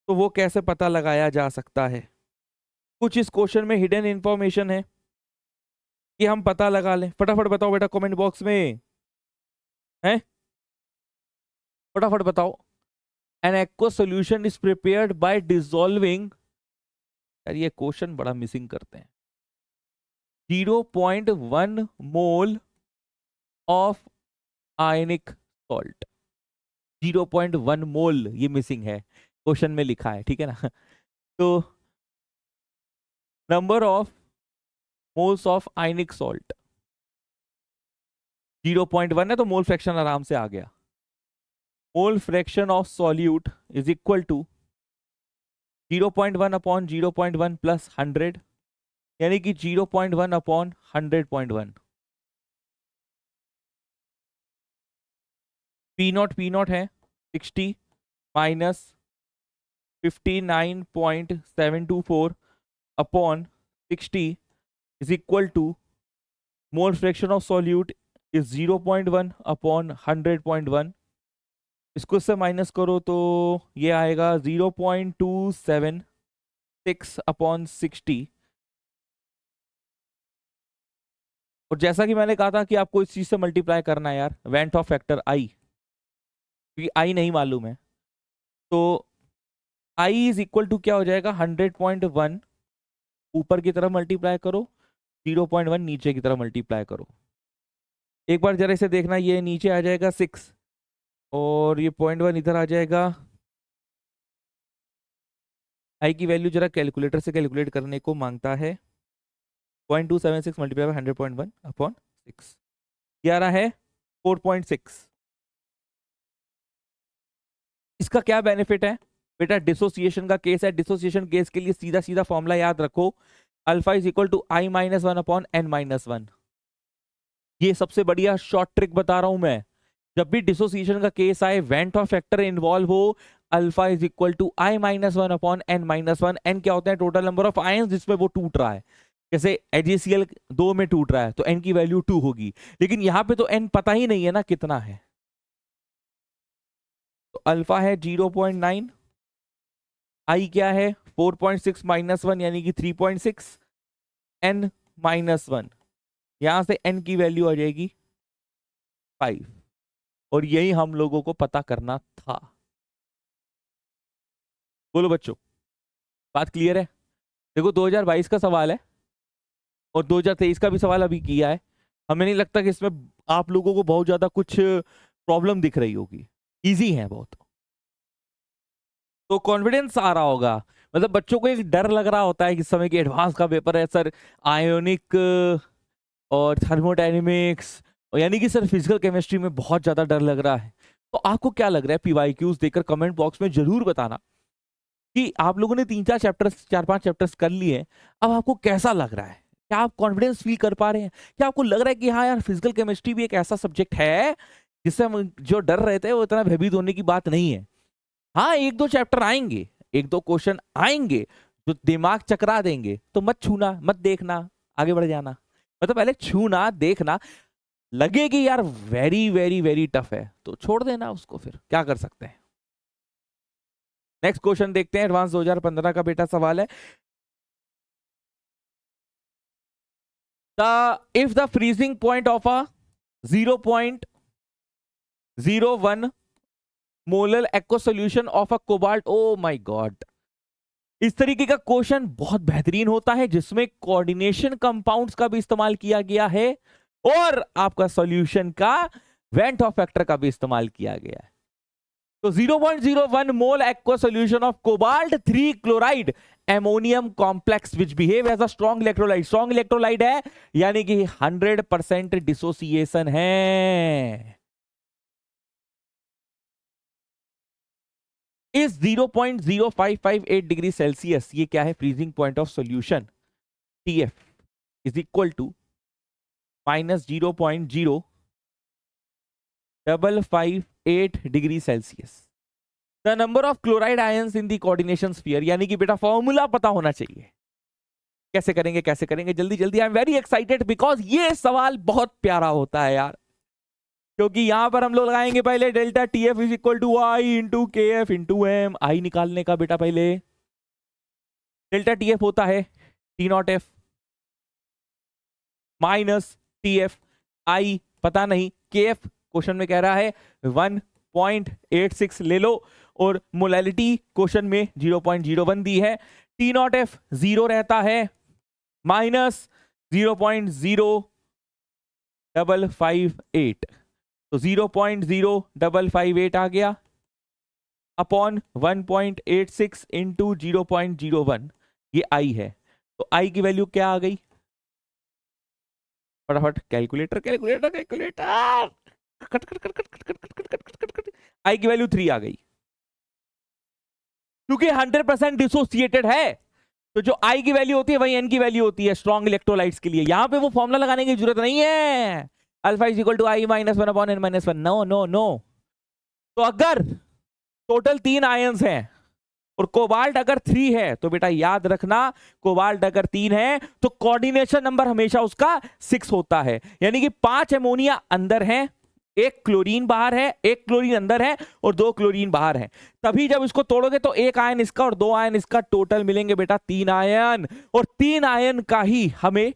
तो वो कैसे पता लगाया जा सकता है कुछ इस क्वेश्चन में हिडन इंफॉर्मेशन है कि हम पता लगा लें फटाफट बताओ बेटा कमेंट बॉक्स में हैं फटाफट बताओ an aqueous solution is prepared by dissolving यार ये क्वेश्चन बड़ा मिसिंग करते हैं zero point one mole of ionic salt zero point one mole ये मिसिंग है क्वेश्चन में लिखा है ठीक है ना तो number of moles of ionic salt zero point one है तो मोल फ्रैक्शन आराम से आ गया mole fraction of solute is equal to zero point one upon zero point one plus hundred यानी कि zero point one upon hundred point one P naught P naught है sixty minus fifty nine point seven two four upon sixty is equal to mole fraction of solute is zero point one upon hundred point one इसको इससे minus करो तो ये आएगा zero point two seven six upon sixty और जैसा कि मैंने कहा था कि आपको इस चीज़ से मल्टीप्लाई करना है यार वेंट ऑफ फैक्टर आई क्योंकि आई नहीं मालूम है तो आई इज इक्वल टू क्या हो जाएगा हंड्रेड पॉइंट वन ऊपर की तरफ मल्टीप्लाई करो जीरो पॉइंट वन नीचे की तरफ मल्टीप्लाई करो एक बार जरा इसे देखना ये नीचे आ जाएगा सिक्स और ये पॉइंट वन इधर आ जाएगा आई की वैल्यू जरा कैलकुलेटर से कैलकुलेट करने को मांगता है point two seven six multiply by hundred point one upon six ग्यारह है फोर पॉइंट सिक्स इसका क्या बेनिफिट है बेटा डिसोसिएशन का केस है डिसोसिएशन केस के लिए सीधा सीधा फॉर्मूला याद रखो alpha is equal to I minus one upon N minus one ये सबसे बढ़िया शॉर्ट ट्रिक बता रहा हूं मैं जब भी डिसोसिएशन का केस आए वेंट ऑफ फैक्टर इन्वॉल्व हो alpha is equal to I minus one upon N minus one N क्या होता है टोटल नंबर ऑफ आय जिसमें वो टूट रहा है जैसे एजीसीएल दो में टूट रहा है तो एन की वैल्यू टू होगी लेकिन यहाँ पे तो एन पता ही नहीं है ना कितना है तो अल्फा है जीरो पॉइंट नाइन आई क्या है four point six minus one यानी कि three point six N minus one यहाँ से एन की वैल्यू आ जाएगी फाइव और यही हम लोगों को पता करना था बोलो बच्चों बात क्लियर है देखो 2022 का सवाल है और 2023 का भी सवाल अभी किया है हमें नहीं लगता कि इसमें आप लोगों को बहुत ज़्यादा कुछ प्रॉब्लम दिख रही होगी इजी है बहुत तो कॉन्फिडेंस तो आ रहा होगा मतलब बच्चों को एक डर लग रहा होता है कि समय की एडवांस का पेपर है सर आयोनिक और थर्मोडाइनमिक्स यानी कि सर फिजिकल केमिस्ट्री में बहुत ज़्यादा डर लग रहा है तो आपको क्या लग रहा है पीवाई क्यूज देखकर कमेंट बॉक्स में जरूर बताना कि आप लोगों ने तीन चार चैप्टर्स चार पांच चैप्टर्स कर लिए अब आपको कैसा लग रहा है क्या आप कॉन्फिडेंस फील कर पा रहे हैं क्या आपको लग रहा है कि हाँ यार फिजिकल केमिस्ट्री भी एक ऐसा सब्जेक्ट है जिससे हम जो डर रहे थे वो इतना भयभीत होने की बात नहीं है हाँ एक दो चैप्टर आएंगे एक दो क्वेश्चन आएंगे जो दिमाग चकरा देंगे तो मत छूना मत देखना आगे बढ़ जाना मतलब पहले छूना देखना लगेगी यार वेरी वेरी वेरी टफ है तो छोड़ देना उसको फिर क्या कर सकते हैं नेक्स्ट क्वेश्चन देखते हैं एडवांस 2015 का बेटा सवाल है the if the freezing point of a zero point zero one molal aqueous solution of a cobalt oh my god इस तरीके का क्वेश्चन बहुत बेहतरीन होता है जिसमें कोऑर्डिनेशन कंपाउंड्स का भी इस्तेमाल किया गया है और आपका सॉल्यूशन का वेंट ऑफ फैक्टर का भी इस्तेमाल किया गया है तो 0.01 mole aqueous solution of cobalt three chloride ammonium complex which behave as a strong electrolyte strong electrolyte है यानी कि 100 परसेंट डिसोसिएशन है इस 0.0558 डिग्री सेल्सियस ये क्या है freezing point of solution T F is equal to minus zero point zero double five eight degree Celsius the number of chloride ions in the coordination sphere यानी कि बेटा formula पता होना चाहिए कैसे करेंगे कैसे करेंगे जल्दी जल्दी I am very excited because ये सवाल बहुत प्यारा होता है यार क्योंकि यहां पर हम लोग लगाएंगे पहले delta T F is equal to I into K F into M I निकालने का बेटा पहले डेल्टा टी एफ होता है T naught F minus T F I पता नहीं के एफ क्वेश्चन में कह रहा है वन पॉइंट एट सिक्स ले लो और मोलैलिटी क्वेश्चन में जीरो पॉइंट जीरो वन दी है टी नॉट एफ जीरो रहता है minus zero point zero double five eight तो zero point zero double five eight आ गया upon one point eight six into zero point zero one ये I है तो आई की वैल्यू क्या आ गई फटाफट कैलकुलेटर कैलकुलेटर कैलकुलेटर आई की वैल्यू थ्री आ गई क्योंकि हंड्रेड परसेंट डिसोसिएटेड है तो जो आई की वैल्यू होती है वही एन की वैल्यू होती है स्ट्रॉन्ग इलेक्ट्रोलाइट्स के लिए यहां पे वो फॉर्मुला लगाने की जरूरत नहीं है alpha is equal to I minus one upon N minus one no no no तो अगर टोटल तीन आयंस हैं और कोबाल्ट अगर थ्री है तो बेटा याद रखना कोबाल्ट अगर तीन है तो कोऑर्डिनेशन नंबर हमेशा उसका सिक्स होता है यानी कि पांच एमोनिया अंदर हैं एक क्लोरीन बाहर है एक क्लोरीन अंदर है और दो क्लोरीन बाहर है तभी जब इसको तोड़ोगे तो एक आयन इसका और दो आयन इसका टोटल मिलेंगे बेटा तीन आयन और तीन आयन का ही हमें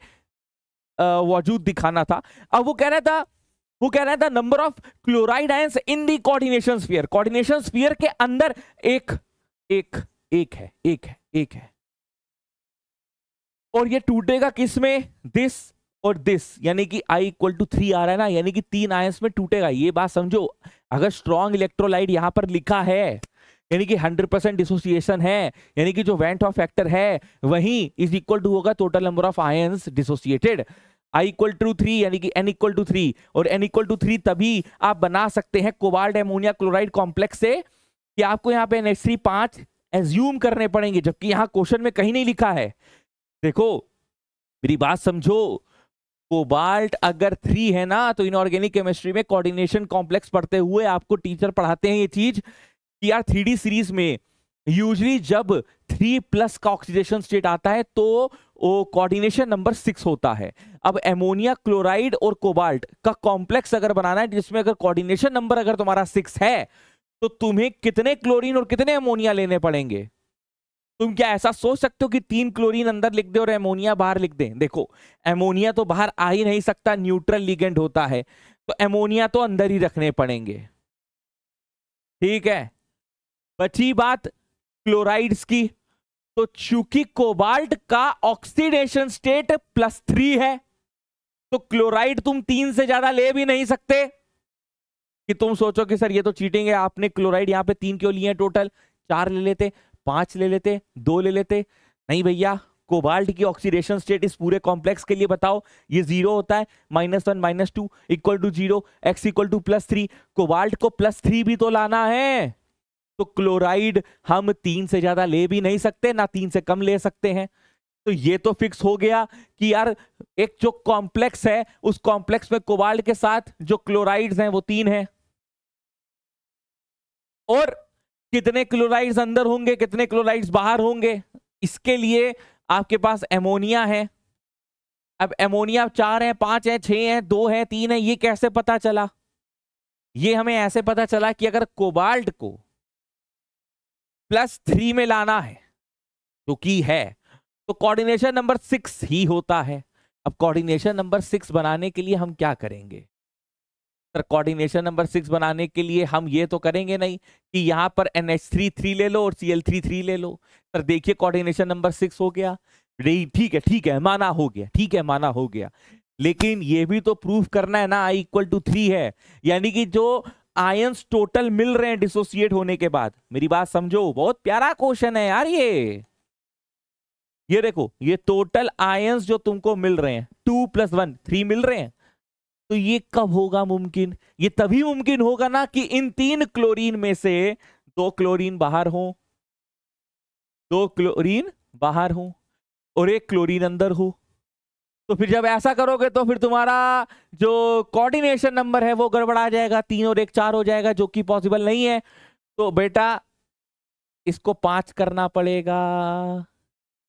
वजूद दिखाना था अब वो कह रहा था वो कह रहा था number of chloride ions in the coordination sphere coordination sphere के अंदर एक एक एक है एक है एक है और ये टूटेगा किस में दिस और दिस यानी कि आई इक्वल टू थ्री आ रहा है ना यानी कि तीन आयंस में टूटेगा ये बात समझो अगर स्ट्रॉन्ग इलेक्ट्रोलाइट यहां पर लिखा है यानी कि 100 परसेंट डिसोसिएशन है यानी कि जो वेंट ऑफ फैक्टर है वही इज इक्वल टू होगा total number of ions dissociated I equal to three यानी कि N इक्वल टू थ्री और N इक्वल टू थ्री तभी आप बना सकते हैं कोबाल्ट एमोनिया क्लोराइड कॉम्प्लेक्स से कि आपको यहाँ पे NH3 थ्री पांच एज्यूम करने पड़ेंगे जबकि यहाँ क्वेश्चन में कहीं नहीं लिखा है देखो मेरी बात समझो कोबाल्ट अगर थ्री है ना तो इनऑर्गेनिक केमिस्ट्री में कोऑर्डिनेशन कॉम्प्लेक्स पढ़ते हुए आपको टीचर पढ़ाते हैं ये चीज कि यार थ्री सीरीज में यूजली जब थ्री प्लस का ऑक्सीडेशन स्टेट आता है तो वो कोऑर्डिनेशन नंबर सिक्स होता है अब एमोनिया क्लोराइड और कोबाल्ट का कॉम्प्लेक्स अगर बनाना है जिसमें अगर कोऑर्डिनेशन नंबर अगर तुम्हारा सिक्स है तो तुम्हें कितने क्लोरीन और कितने एमोनिया लेने पड़ेंगे तुम क्या ऐसा सोच सकते हो कि तीन क्लोरीन अंदर लिख दे और एमोनिया बाहर लिख दे देखो एमोनिया तो बाहर आ ही नहीं सकता न्यूट्रल लिगेंड होता है तो एमोनिया तो अंदर ही रखने पड़ेंगे ठीक है बची बात क्लोराइड्स की तो चूंकि कोबाल्ट का ऑक्सीडेशन स्टेट प्लस थ्री है तो क्लोराइड तुम तीन से ज्यादा ले भी नहीं सकते कि तुम सोचो कि सर ये तो चीटिंग है आपने क्लोराइड यहां पे तीन क्यों लिए हैं टोटल चार ले लेते पांच ले लेते दो ले लेते नहीं भैया कोबाल्ट की ऑक्सीडेशन स्टेट इस पूरे कॉम्प्लेक्स के लिए बताओ ये जीरो होता है minus one minus two equal to zero X equal to plus three cobalt को प्लस थ्री भी तो लाना है तो क्लोराइड हम तीन से ज्यादा ले भी नहीं सकते ना तीन से कम ले सकते हैं तो ये तो फिक्स हो गया कि यार एक जो कॉम्प्लेक्स है उस कॉम्प्लेक्स में कोबाल्ट के साथ जो क्लोराइड्स हैं वो तीन हैं और कितने क्लोराइड्स अंदर होंगे कितने क्लोराइड्स बाहर होंगे इसके लिए आपके पास एमोनिया है अब एमोनिया चार है पांच है छह है दो है तीन है ये कैसे पता चला ये हमें ऐसे पता चला कि अगर कोबाल्ट को प्लस थ्री में लाना है जो कि है तो कोऑर्डिनेशन नंबर सिक्स ही होता है अब कोऑर्डिनेशन नंबर सिक्स बनाने के लिए हम क्या करेंगे सर कोऑर्डिनेशन नंबर सिक्स बनाने के लिए हम ये तो करेंगे नहीं कि यहाँ पर एन एच थ्री थ्री ले लो और सी एल थ्री थ्री ले लो सर देखिए कोऑर्डिनेशन नंबर सिक्स हो गया ठीक है ठीक है माना हो गया ठीक है माना हो गया लेकिन ये भी तो प्रूफ करना है ना आई इक्वल टू थ्री है यानी कि जो आयंस टोटल मिल रहे हैं डिसोसिएट होने के बाद मेरी बात समझो बहुत प्यारा क्वेश्चन है यार ये ये देखो ये टोटल आयंस जो तुमको मिल रहे हैं टू प्लस वन थ्री मिल रहे हैं तो ये कब होगा मुमकिन ये तभी मुमकिन होगा ना कि इन तीन क्लोरीन में से दो क्लोरीन बाहर हो दो क्लोरीन बाहर हो और एक क्लोरीन अंदर हो तो फिर जब ऐसा करोगे तो फिर तुम्हारा जो कोऑर्डिनेशन नंबर है वो गड़बड़ा जाएगा तीन और एक चार हो जाएगा जो कि पॉसिबल नहीं है तो बेटा इसको पांच करना पड़ेगा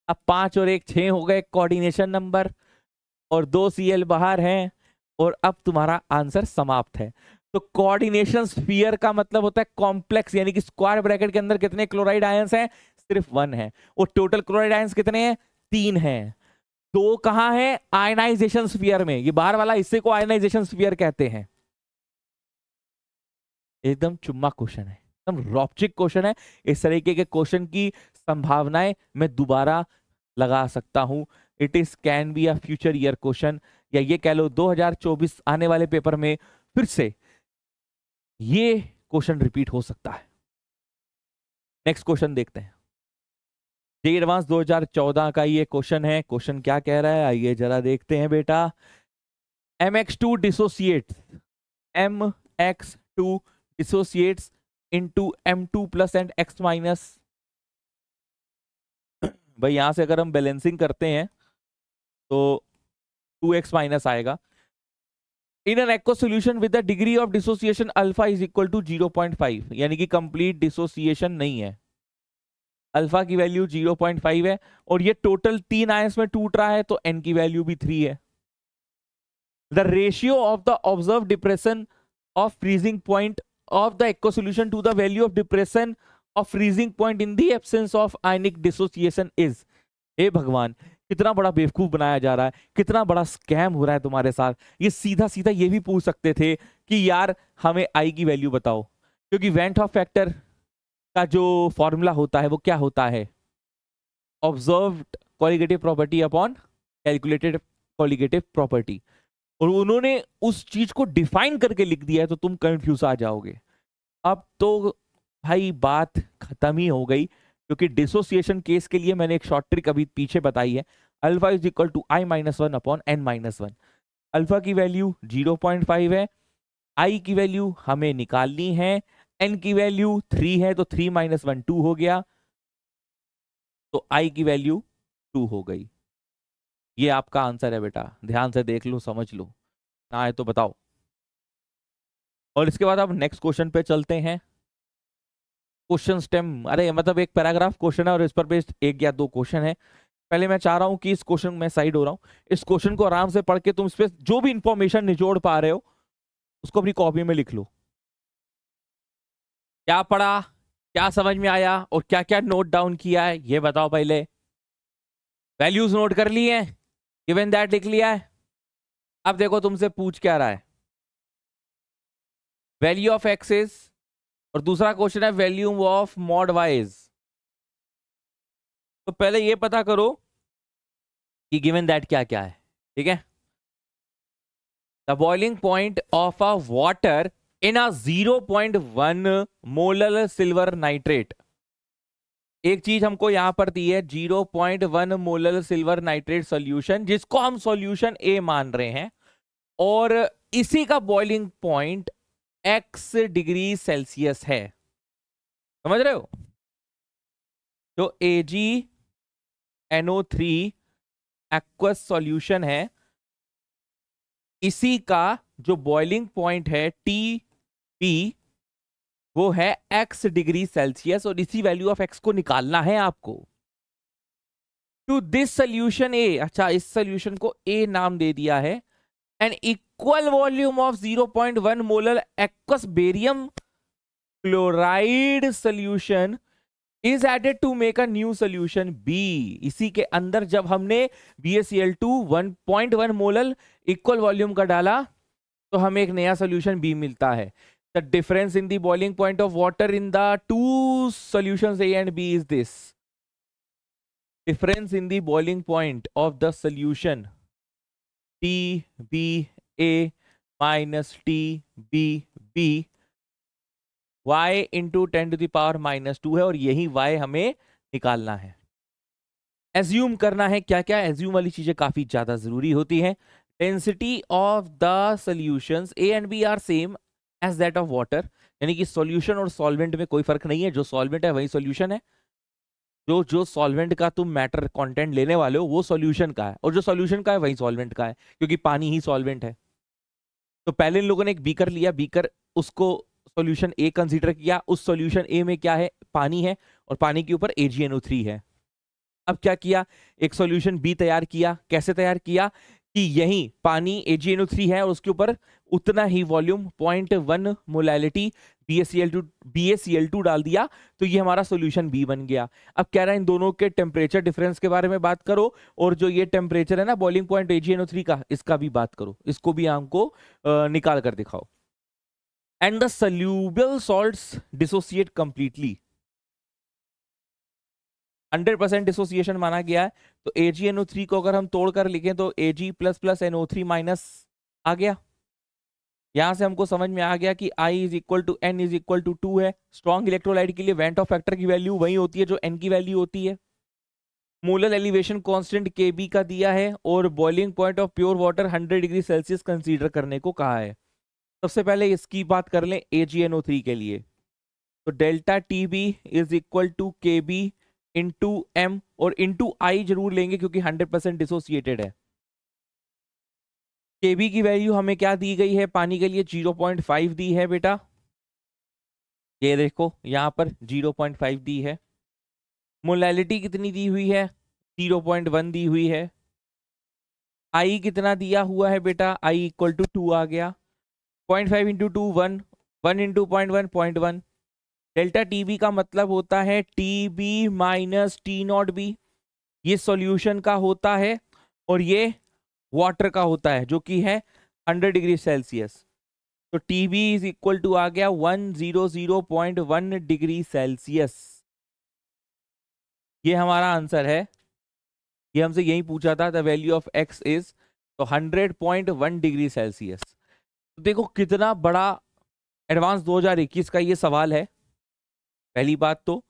अब पांच और एक छः हो गए कोऑर्डिनेशन नंबर और दो सीएल बाहर हैं और अब तुम्हारा आंसर समाप्त है तो कोऑर्डिनेशन स्फीयर का मतलब होता है कॉम्प्लेक्स यानी कि स्क्वायर ब्रैकेट के अंदर कितने क्लोराइड आयंस हैं सिर्फ वन है और टोटल क्लोराइड आयंस कितने हैं तीन हैं तो वो है आयनाइजेशन स्पीयर में ये बाहर वाला हिस्से को आयनाइजेशन स्पीयर कहते हैं एकदम चुम्मा क्वेश्चन है एकदम रॉपचिक क्वेश्चन है इस तरीके के क्वेश्चन की संभावनाएं मैं दोबारा लगा सकता हूं it is can be a future year question या ये कह लो 2024 आने वाले पेपर में फिर से ये क्वेश्चन रिपीट हो सकता है नेक्स्ट क्वेश्चन देखते हैं जी एडवांस 2014 का ये क्वेश्चन है क्वेश्चन क्या कह रहा है आइए जरा देखते हैं बेटा M X two dissociate M X two in to M two plus and X minus भाई यहां से अगर हम बैलेंसिंग करते हैं तो टू एक्स माइनस आएगा in an aqueous solution with degree of dissociation alpha is equal to zero point five यानी कि कंप्लीट डिसोसिएशन नहीं है अल्फा की वैल्यू 0.5 है और ये टोटल तीन आयंस में टूट रहा है तो एन की वैल्यू भी थ्री है the ratio of the observe depression of freezing point of the aqueous solution to the value of depression of freezing point in the absence of ionic dissociation is a भगवान कितना बड़ा बेवकूफ बनाया जा रहा है कितना बड़ा स्कैम हो रहा है तुम्हारे साथ ये सीधा सीधा ये भी पूछ सकते थे कि यार हमें आई की वैल्यू बताओ क्योंकि वेंट ऑफ फैक्टर का जो फॉर्मूला होता है वो क्या होता है observe colligative property upon calculated colligative property और उन्होंने उस चीज को डिफाइन करके लिख दिया है तो तुम कंफ्यूज आ जाओगे अब तो भाई बात खत्म ही हो गई क्योंकि डिसोसिएशन केस के लिए मैंने एक शॉर्ट ट्रिक अभी पीछे बताई है alpha is equal to I minus one upon N minus one alpha की वैल्यू जीरो पॉइंट फाइव है आई की वैल्यू हमें निकालनी है एन की वैल्यू थ्री है तो थ्री माइनस वन टू हो गया तो आई की वैल्यू टू हो गई ये आपका आंसर है बेटा ध्यान से देख लो समझ लो ना आए तो बताओ और इसके बाद आप नेक्स्ट क्वेश्चन पे चलते हैं क्वेश्चन स्टेम अरे मतलब एक पैराग्राफ क्वेश्चन है और इस पर बेस्ड एक या दो क्वेश्चन है पहले मैं चाह रहा हूँ कि इस क्वेश्चन में साइड हो रहा हूं इस क्वेश्चन को आराम से पढ़ के तुम इस पर जो भी इंफॉर्मेशन निचोड़ पा रहे हो उसको अपनी कॉपी में लिख लो क्या पढ़ा क्या समझ में आया और क्या क्या नोट डाउन किया है ये बताओ पहले वैल्यूज नोट कर लिए हैं गिवन दैट लिख लिया है अब देखो तुमसे पूछ क्या रहा है वैल्यू ऑफ एक्सेस और दूसरा क्वेश्चन है वैल्यू ऑफ मॉड वाइज तो पहले ये पता करो कि गिवन दैट क्या क्या है ठीक है the boiling point of a water zero point 0.1 molal silver nitrate एक चीज हमको यहां पर दी है 0.1 मोलल सिल्वर नाइट्रेट सॉल्यूशन जिसको हम सॉल्यूशन ए मान रहे हैं और इसी का boiling point X degree Celsius है समझ रहे हो जो A G NO three aqueous solution है इसी का जो बॉइलिंग पॉइंट है टी पी वो है एक्स डिग्री सेल्सियस और इसी वैल्यू ऑफ एक्स को निकालना है आपको टू दिस सोल्यूशन ए अच्छा इस सोल्यूशन को ए नाम दे दिया है and equal volume of 0.1 molar aqueous barium chloride solution is added to make a new solution B इसी के अंदर जब हमने B S L two one point one molal equal volume का डाला तो हमें एक नया सोल्यूशन बी मिलता है the difference in the boiling point of water in the two solutions A and B is this. Difference in the boiling point of the solution t b a minus t b b y into 10 to the power minus 2 है और यही y हमें निकालना है assume करना है क्या क्या एज्यूम वाली चीजें काफी ज्यादा जरूरी होती हैं density of the solutions A and B are same as that of water यानी कि सॉल्यूशन और सॉल्वेंट में कोई फर्क नहीं है जो सॉल्वेंट है वही सॉल्यूशन है जो जो सॉल्वेंट का तुम मैटर कंटेंट लेने वाले हो वो सॉल्यूशन का है और जो सॉल्यूशन का है वही सॉल्वेंट का है क्योंकि पानी ही सॉल्वेंट है तो पहले इन लोगों ने एक बीकर लिया बीकर उसको सॉल्यूशन ए कंसीडर किया उस सॉल्यूशन ए में क्या है पानी है और पानी के ऊपर ए है अब क्या किया एक सोल्यूशन बी तैयार किया कैसे तैयार किया कि यही पानी ए है और उसके ऊपर उतना ही volume point one molality B S C L two डाल दिया तो ये हमारा सोल्यूशन बी बन गया अब कह रहा है इन दोनों के टेम्परेचर डिफरेंस के बारे में बात करो और जो ये टेम्परेचर है ना बॉइलिंग पॉइंट एजीएनओ का इसका भी बात करो इसको भी आपको निकाल कर दिखाओ and the soluble salt dissociate completely 100% percent dissociation माना गया है तो AgNO3 को अगर हम तोड़कर लिखें तो एजी प्लस आ गया यहाँ से हमको समझ में आ गया कि I is equal to N is equal to two है स्ट्रॉन्ग इलेक्ट्रोलाइट के लिए वेंट ऑफ फैक्टर की वैल्यू वही होती है जो एन की वैल्यू होती है molar elevation constant K B का दिया है और boiling point of pure water hundred degree Celsius consider करने को कहा है सबसे पहले इसकी बात कर लें ए जी एन ओ थ्री के लिए तो delta T B is equal to K B into M और इंटू आई जरूर लेंगे क्योंकि हंड्रेड परसेंट डिसोसिएटेड है के बी की वैल्यू हमें क्या दी गई है पानी के लिए जीरो पॉइंट फाइव दी है बेटा ये देखो यहाँ पर जीरो पॉइंट फाइव दी है मोलैलिटी कितनी दी हुई है जीरो पॉइंट वन दी हुई है आई कितना दिया हुआ है बेटा आई इक्वल टू टू आ गया point five into two one one into point one point one delta T B का मतलब होता है T B minus T not B ये सॉल्यूशन का होता है और ये वाटर का होता है जो कि है 100 डिग्री सेल्सियस तो T B is equal to आ गया 100.1 डिग्री सेल्सियस ये हमारा आंसर है ये हमसे यही पूछा था the value of X is तो 100.1 डिग्री सेल्सियस तो देखो कितना बड़ा एडवांस 2021 का ये सवाल है पहली बात तो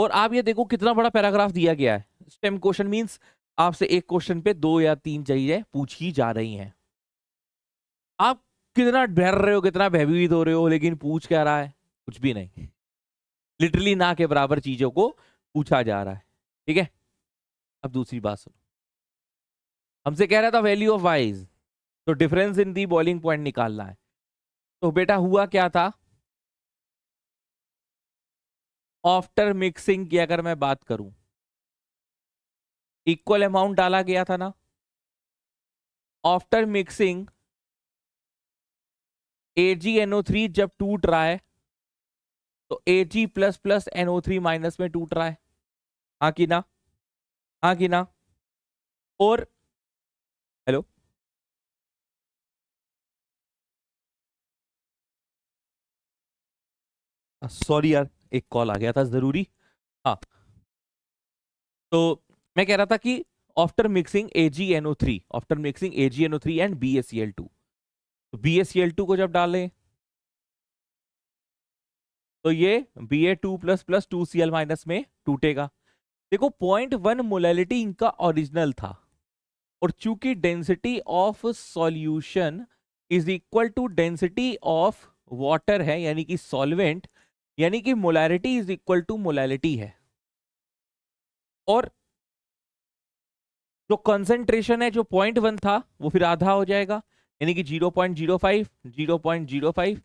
और आप ये देखो कितना बड़ा पैराग्राफ दिया गया है स्टेम क्वेश्चन मींस आपसे एक क्वेश्चन पे दो या तीन चीजें पूछी जा रही हैं आप कितना डर रहे हो कितना भयभीत हो रहे हो लेकिन पूछ क्या रहा है कुछ भी नहीं लिटरली ना के बराबर चीजों को पूछा जा रहा है ठीक है अब दूसरी बात सुनो हमसे कह रहा था वैल्यू ऑफ वाइज तो difference in the boiling point निकालना है तो बेटा हुआ क्या था आफ्टर मिक्सिंग की अगर मैं बात करूं इक्वल अमाउंट डाला गया था ना after mixing A G NO three जब टूट रहा है तो A G plus plus NO three minus में टूट रहा है हाँ कि ना हाँ कि ना और हेलो सॉरी यार एक कॉल आ गया था जरूरी हाँ तो मैं कह रहा था कि after mixing A G three after mixing A G N O three and B B S S C L two C L two को जब डाले तो ये two plus plus two C L minus में टूटेगा देखो पॉइंट वन मोलैलिटी इनका original था और चूंकि density of solution is equal to density of water है यानी कि सॉल्वेंट यानी कि molarity is equal to molality है और जो कंसेंट्रेशन है जो पॉइंट वन था वो फिर आधा हो जाएगा यानी कि zero point zero five zero point zero five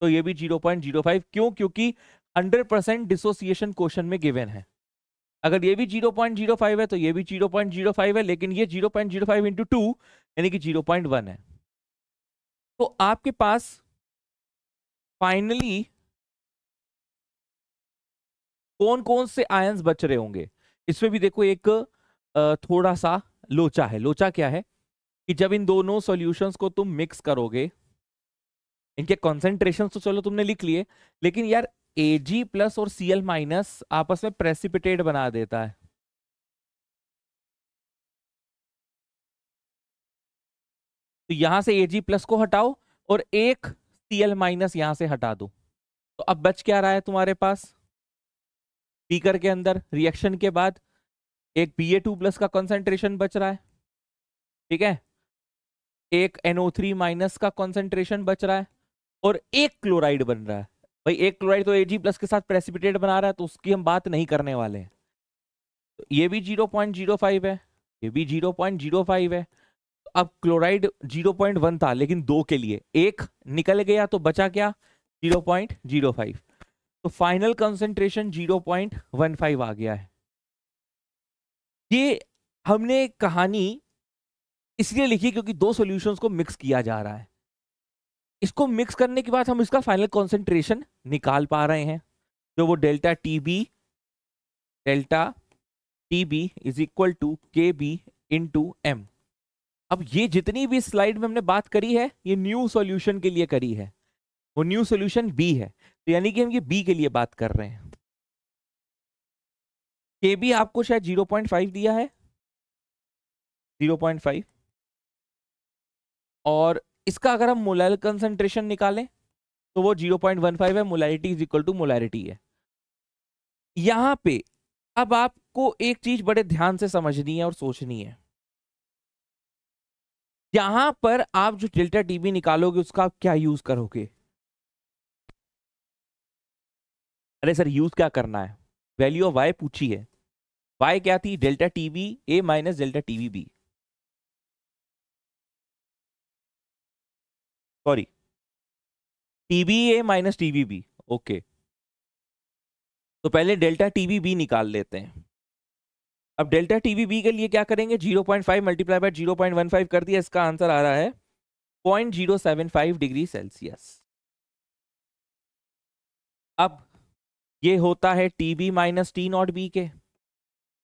तो ये भी जीरो पॉइंट जीरो फाइव क्यों क्योंकि हंड्रेड परसेंट डिसोसिएशन क्वेश्चन में गिवन है अगर ये भी जीरो पॉइंट जीरो फाइव है तो ये भी जीरो पॉइंट जीरो फाइव है लेकिन ये zero point zero five into two यानी कि जीरो पॉइंट वन है तो आपके पास फाइनली कौन कौन से आयंस बच रहे होंगे इसमें भी देखो एक थोड़ा सा लोचा है लोचा क्या है कि जब इन दोनों सॉल्यूशंस को तुम मिक्स करोगे इनके कॉन्सेंट्रेशन तो चलो तुमने लिख लिए लेकिन यार ए जी प्लस और सी एल माइनस आपस में प्रेसिपिटेट बना देता है तो यहां से ए जी प्लस को हटाओ और एक सी एल माइनस यहां से हटा दो तो अब बच क्या रहा है तुम्हारे पास स्पीकर के अंदर रिएक्शन के बाद एक बी ए टू प्लस का कॉन्सेंट्रेशन बच रहा है ठीक है एक एनओ थ्री माइनस का कॉन्सेंट्रेशन बच रहा है और एक क्लोराइड बन रहा है भाई एक क्लोराइड तो ए जी प्लस के साथ प्रेसिपिटेट बना रहा है तो उसकी हम बात नहीं करने वाले हैं तो ये भी जीरो पॉइंट जीरो फाइव है ये भी जीरो पॉइंट जीरो फाइव है अब क्लोराइड जीरो पॉइंट वन था लेकिन दो के लिए एक निकल गया तो बचा क्या जीरो पॉइंट जीरो फाइव तो final concentration zero point one five आ गया है ये हमने कहानी इसलिए लिखी क्योंकि दो सॉल्यूशंस को मिक्स किया जा रहा है इसको मिक्स करने के बाद हम इसका फाइनल कॉन्सेंट्रेशन निकाल पा रहे हैं जो वो delta T B delta T B is equal to K B in to M अब ये जितनी भी स्लाइड में हमने बात करी है ये न्यू सॉल्यूशन के लिए करी है वो न्यू सॉल्यूशन बी है तो यानी कि हम ये बी के लिए बात कर रहे हैं के बी आपको शायद जीरो पॉइंट फाइव दिया है जीरो पॉइंट फाइव और इसका अगर हम मोलाइल कंसंट्रेशन निकालें तो वो जीरो पॉइंट वन फाइव है molarity is equal to molarity है यहां पे अब आपको एक चीज बड़े ध्यान से समझनी है और सोचनी है यहां पर आप जो डेल्टा टीबी निकालोगे उसका आप क्या यूज करोगे अरे सर यूज क्या करना है वैल्यू ऑफ वाई पूछी है पाई क्या थी delta TB A minus delta TB B sorry TB A minus TB B okay तो पहले डेल्टा टीबी बी निकाल लेते हैं अब डेल्टा टीबी बी के लिए क्या करेंगे 0.5 point five multiply by zero कर दिया इसका आंसर आ रहा है 0.075 डिग्री सेल्सियस अब ये होता है T B minus T not B के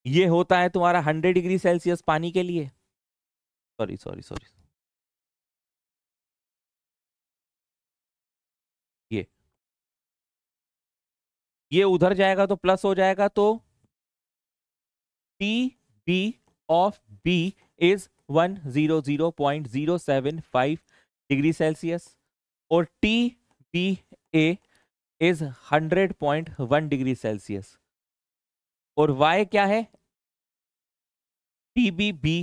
ये होता है तुम्हारा हंड्रेड डिग्री सेल्सियस पानी के लिए सॉरी सॉरी सॉरी ये ये उधर जाएगा तो प्लस हो जाएगा तो T B of B is one zero zero point zero seven five degree Celsius और T B A is hundred point one degree Celsius और y क्या है T B B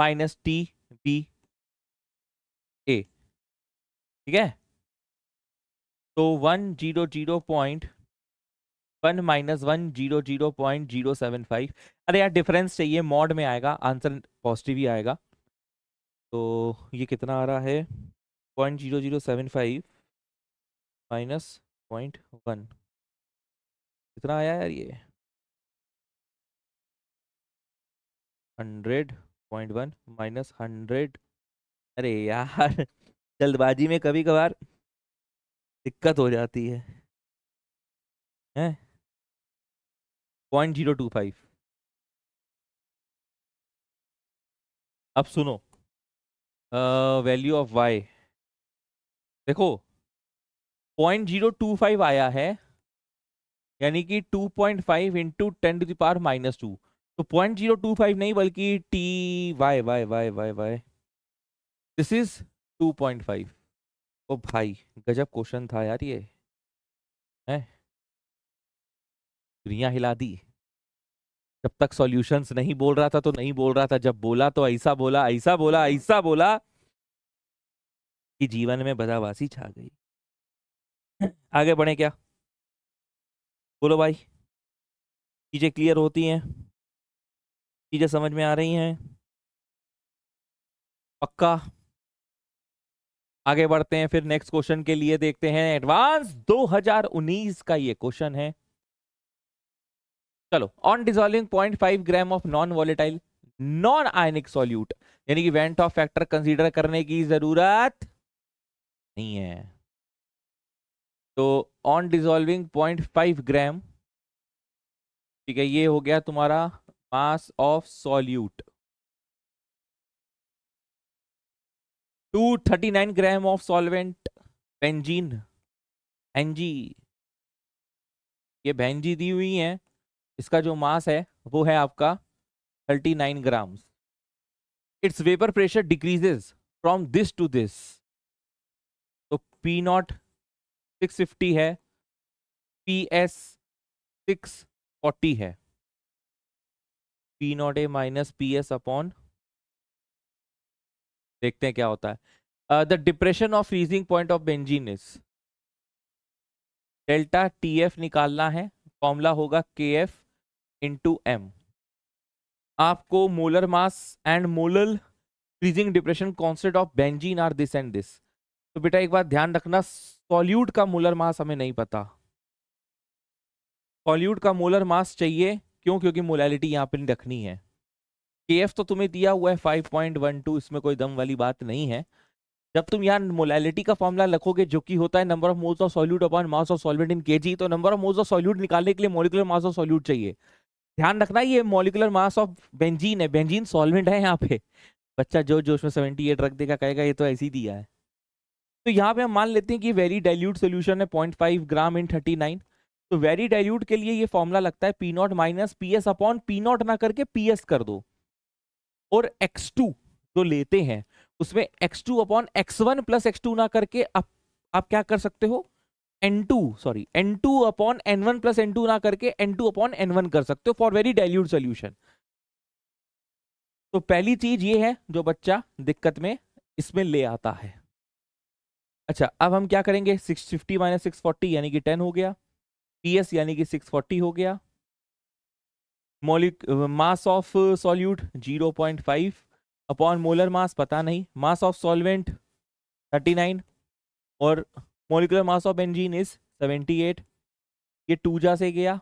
minus T B A ठीक है तो one zero zero point one minus one zero zero point zero seven five अरे यार difference चाहिए mod में आएगा आंसर पॉजिटिव ही आएगा तो ये कितना आ रहा है point zero zero seven five minus point one कितना आया यार ये hundred point one minus hundred अरे यार जल्दबाजी में कभी कभार दिक्कत हो जाती है हैं पॉइंट जीरो टू फाइव अब सुनो वैल्यू ऑफ वाई देखो पॉइंट जीरो टू फाइव आया है यानी कि 2.5 point five into ten to the power minus two तो पॉइंट जीरो टू फाइव नहीं बल्कि T Y Y Y Y Y this is two point five ओ भाई गजब क्वेश्चन था यार ये है दुनिया हिला दी जब तक सॉल्यूशंस नहीं बोल रहा था तो नहीं बोल रहा था जब बोला तो ऐसा बोला ऐसा बोला ऐसा बोला कि जीवन में बदावासी छा गई आगे बढ़े क्या बोलो भाई चीज़ें क्लियर होती हैं चीज़ें समझ में आ रही हैं पक्का आगे बढ़ते हैं फिर नेक्स्ट क्वेश्चन के लिए देखते हैं एडवांस 2019 का ये क्वेश्चन है चलो on point 0.5 gram of non volatile non ionic solute यानी कि वेंट ऑफ फैक्टर कंसीडर करने की जरूरत नहीं है तो on dissolving point five gram ठीक है ये हो गया तुम्हारा mass of solute 239 gram of solvent benzene एनजी ये बेंजी दी हुई है इसका जो मास है वो है आपका 39 grams it's vapour pressure decreases from this to this तो पी नॉट सिक्स फिफ्टी है पी एस सिक्स फोर्टी है P not A minus P S upon देखते हैं क्या होता है the depression of freezing point of benzene is delta T F निकालना है फॉर्मूला होगा के एफ इंटू एम आपको molar mass and molar freezing depression constant of benzene are this and this तो बेटा एक बार ध्यान रखना सॉल्यूट का मोलर मास हमें नहीं पता सॉल्यूट का मोलर मास चाहिए क्यों क्योंकि मोलैलिटी यहाँ पर रखनी है के तो तुम्हें दिया हुआ है 5.12 इसमें कोई दम वाली बात नहीं है जब तुम यहाँ मोलैलिटी का फॉर्मुला लिखोगे जो कि होता है number of moles of solute upon mass of solvent in KG तो number of moles of solute निकालने के लिए मोलिकुलर मास ऑफ सॉल्यूट चाहिए ध्यान रखना ये मोलिकुलर मास ऑफ बेंजीन है बेंजीन सॉल्वेंट है यहाँ पे बच्चा जो जोश में एट रख देगा कहेगा ये तो ऐसे ही दिया है तो यहाँ पे हम मान लेते हैं कि वेरी डाइल्यूट सोल्यूशन है point five gram in thirty nine तो वेरी डाइल्यूट के लिए ये फॉर्मूला लगता है P not minus P S upon P not ना करके पी एस कर दो और एक्स टू जो लेते हैं उसमें X two upon X one plus X two ना करके आप, आप क्या कर सकते हो N two sorry N two upon N one plus N two ना करके N two upon N one कर सकते हो फॉर वेरी डाइल्यूट सोल्यूशन तो पहली चीज ये है जो बच्चा दिक्कत में इसमें ले आता है अच्छा अब हम क्या करेंगे six fifty minus six forty यानी कि टेन हो गया पी एस यानी कि सिक्स फोर्टी हो गया molecular mass of solute zero point five upon molar mass पता नहीं mass of solvent thirty nine और molecular mass of benzene is seventy eight ये टूजा से गया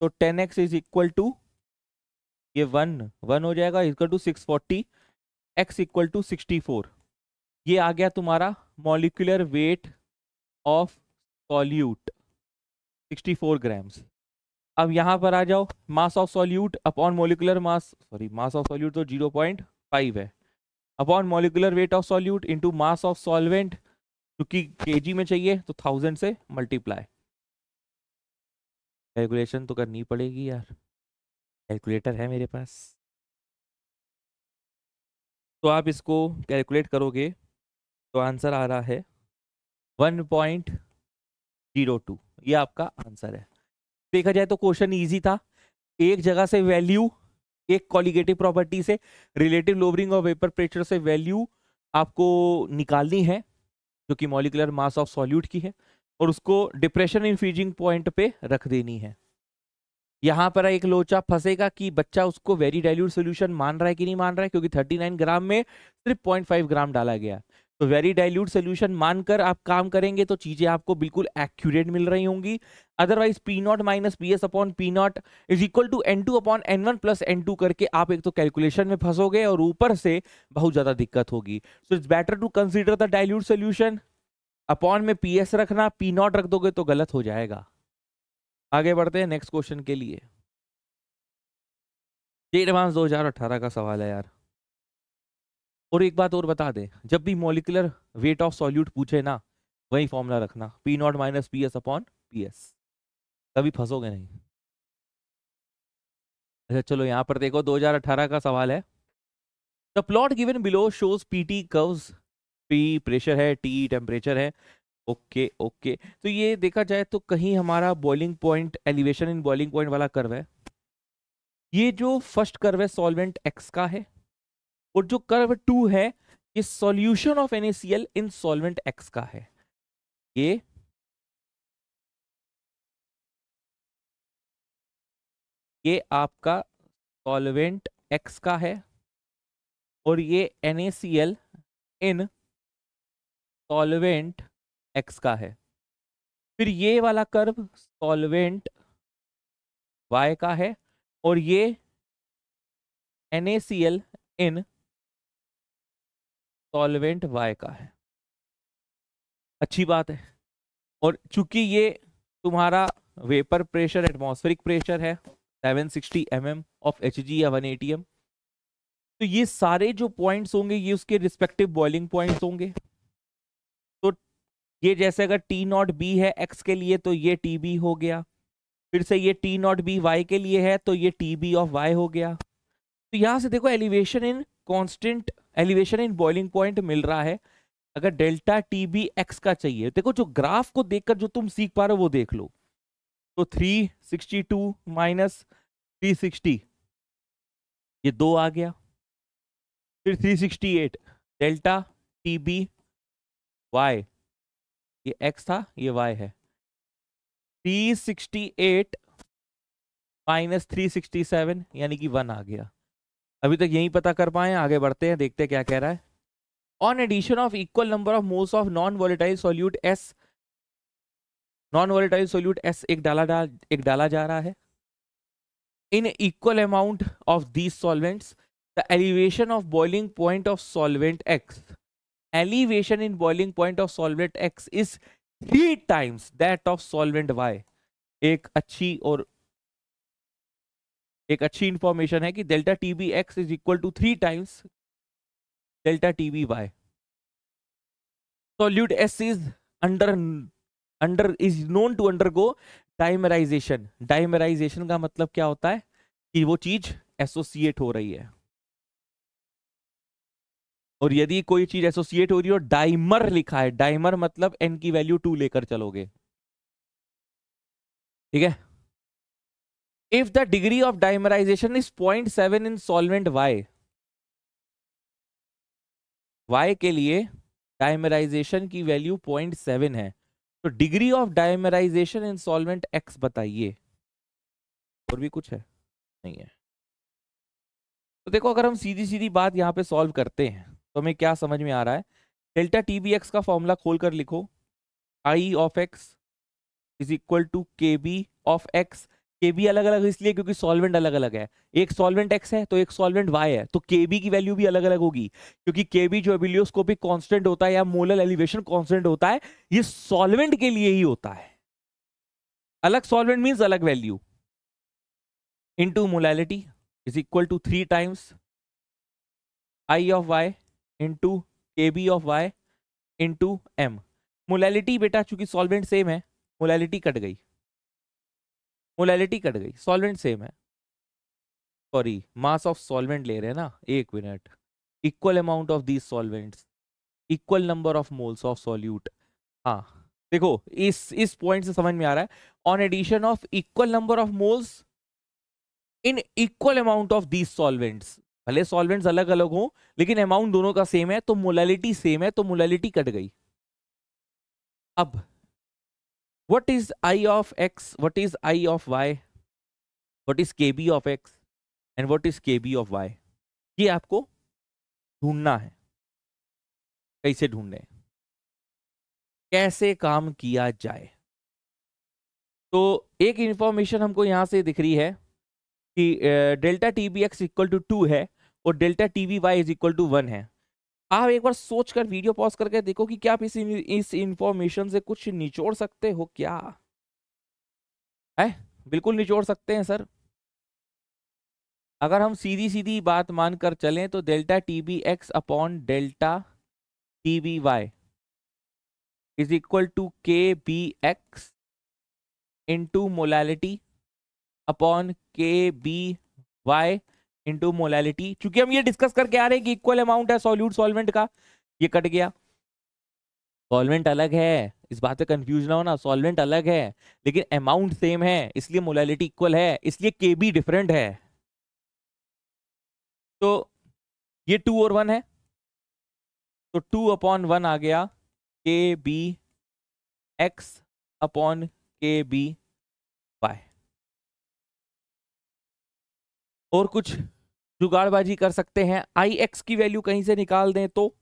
तो ten X is equal to ये वन वन हो जाएगा equal to six forty X equal to sixty four ये आ गया तुम्हारा molecular weight of solute 64 grams अब यहाँ पर आ जाओ mass of solute upon molecular mass sorry mass of solute तो 0.5 है upon molecular weight of solute into mass of solvent क्योंकि केजी में चाहिए तो थाउजेंड से मल्टीप्लाई कैलकुलेशन तो करनी पड़ेगी यार कैलकुलेटर है मेरे पास तो आप इसको कैलकुलेट करोगे तो आंसर आ रहा है वन पॉइंट जीरो टू ये आपका आंसर है देखा जाए तो क्वेश्चन ईजी था एक जगह से वैल्यू एक कॉलिगेटिव प्रॉपर्टी से रिलेटिव लोबरिंग और वेपर प्रेशर से वैल्यू आपको निकालनी है जो कि मॉलिकुलर मास ऑफ सॉल्यूट की है और उसको डिप्रेशन इन फ्रीजिंग पॉइंट पे रख देनी है यहाँ पर एक लोचा फंसेगा कि बच्चा उसको वेरी डाइल्यूट सोल्यूशन मान रहा है कि नहीं मान रहा है क्योंकि 39 ग्राम में सिर्फ 0.5 ग्राम डाला गया तो वेरी डाइल्यूट सोल्यूशन मानकर आप काम करेंगे तो चीज़ें आपको बिल्कुल एक्यूरेट मिल रही होंगी otherwise P not minus P S upon P not is equal to N two upon N one plus N two करके आप एक तो कैलकुलेशन में फंसोगे और ऊपर से बहुत ज़्यादा दिक्कत होगी so it's better to consider the dilute solution upon में पी एस रखना पी नॉट रख दोगे तो गलत हो जाएगा आगे बढ़ते हैं नेक्स्ट क्वेश्चन के लिए एडवांस दो हजार अठारह का सवाल है यार और एक बात और बता दें जब भी मोलिकुलर वेट ऑफ सॉल्यूट पूछे ना वही फॉर्मूला रखना P not minus P S upon P S कभी फंसोगे नहीं अच्छा चलो यहाँ पर देखो 2018 का सवाल है the plot given below shows P T curves P pressure है टी टेम्परेचर है ओके ओके तो ये देखा जाए तो कहीं हमारा boiling point elevation in boiling point वाला कर्व है ये जो फर्स्ट कर्व है सॉल्वेंट एक्स का है और जो कर्व टू है ये solution of NaCl in solvent X का है ये ये आपका सॉल्वेंट एक्स का है और ये एनएसीएल इन सॉल्वेंट एक्स का है फिर ये वाला कर्व सॉल्वेंट वाई का है और ये एन इन सॉल्वेंट वाई का है अच्छी बात है और चूंकि ये तुम्हारा वेपर प्रेशर एटमॉस्फेरिक प्रेशर है 760 सिक्सटी mm ऑफ एच या वन एटी तो ये सारे जो पॉइंट्स होंगे ये उसके रिस्पेक्टिव बॉइलिंग पॉइंट्स होंगे तो ये जैसे अगर टी नॉट बी है एक्स के लिए तो ये टी बी हो गया फिर से ये टी नॉट बी वाई के लिए है तो ये टी बी ऑफ वाई हो गया तो यहाँ से देखो elevation in constant elevation in boiling point मिल रहा है अगर डेल्टा टी बी एक्स का चाहिए देखो जो ग्राफ को देखकर जो तुम सीख पा रहे हो वो देख लो तो 362 माइनस 360 ये दो आ गया फिर 368 डेल्टा टी बी वाई ये एक्स था ये वाई है 368 माइनस 367 यानी कि वन आ गया अभी तक यही पता कर पाए आगे बढ़ते हैं देखते हैं क्या कह रहा है on addition of equal number of moles of non volatile solutes non volatile solutes एक डाला डाल एक डाला जा रहा है in equal amount of these solvents the elevation of boiling point of solvent X elevation in boiling point of solvent X is three times that of solvent Y एक अच्छी और एक अच्छी इंफॉर्मेशन है कि delta T B X is equal to three times delta T B Y solutes is under under is known to undergo dimerization dimerization का मतलब क्या होता है कि वो चीज एसोसिएट हो रही है और यदि कोई चीज एसोसिएट हो रही हो डाइमर लिखा है डाइमर मतलब एन की वैल्यू टू लेकर चलोगे ठीक है the degree of dimerization is point seven in solvent Y Y के लिए डायमराइजेशन की वैल्यू पॉइंट सेवन है तो degree of dimerization in solvent X बताइए और भी कुछ है नहीं है तो देखो अगर हम सीधी सीधी बात यहाँ पे सॉल्व करते हैं तो हमें क्या समझ में आ रहा है डेल्टा टी बी एक्स का फॉर्मूला खोल कर लिखो I of X is equal to K B of X K B अलग अलग इसलिए क्योंकि सॉल्वेंट अलग अलग है एक सॉल्वेंट एक्स है तो एक सॉल्वेंट वाई है तो के बी की वैल्यू भी अलग अलग होगी क्योंकि के बी जो एबिलियोस्कोपिक कांस्टेंट होता है या मोलर एलिवेशन कांस्टेंट होता है ये सॉल्वेंट के लिए ही होता है अलग सॉल्वेंट मीन्स अलग value into molality is equal to three times I of Y into K B of Y in to M molality बेटा चूंकि सॉल्वेंट सेम है मोलैलिटी कट गई मोलैलिटी कट गई सॉल्वेंट सेम है sorry mass of solvent ले रहे हैं ना एक minute equal amount of these solvents equal number of moles of solute हाँ देखो इस इस पॉइंट से समझ में आ रहा है on addition of equal number of moles in equal amount of these solvents भले सॉल्वेंट्स अलग अलग हों लेकिन अमाउंट दोनों का सेम है तो मोलैलिटी सेम है तो मोलैलिटी कट गई अब what is i of x what is i of y what is kb of x and what is K B of Y ये आपको ढूंढना है कैसे ढूंढने कैसे काम किया जाए तो एक इंफॉर्मेशन हमको यहां से दिख रही है कि delta T B X equal to two है और delta T B Y is equal to one है आप एक बार सोच कर वीडियो पॉज करके देखो कि क्या आप इस इस इंफॉर्मेशन से कुछ निचोड़ सकते हो क्या है बिल्कुल निचोड़ सकते हैं सर अगर हम सीधी सीधी बात मानकर चलें तो delta T B X upon delta T B Y is equal to K B X into molality upon K B Y into molality क्योंकि हम ये डिस्कस करके आ रहे हैं कि इक्वल अमाउंट है सॉल्यूट सॉल्वेंट का ये कट गया सॉल्वेंट अलग है इस बात पे कंफ्यूज ना हो ना सॉल्वेंट अलग है लेकिन अमाउंट सेम है इसलिए मोलैलिटी इक्वल है इसलिए के बी डिफरेंट है तो ये टू और वन है तो टू अपॉन वन आ गया K B X upon K B Y और कुछ जुगाड़बाजी कर सकते हैं आई एक्स की वैल्यू कहीं से निकाल दें तो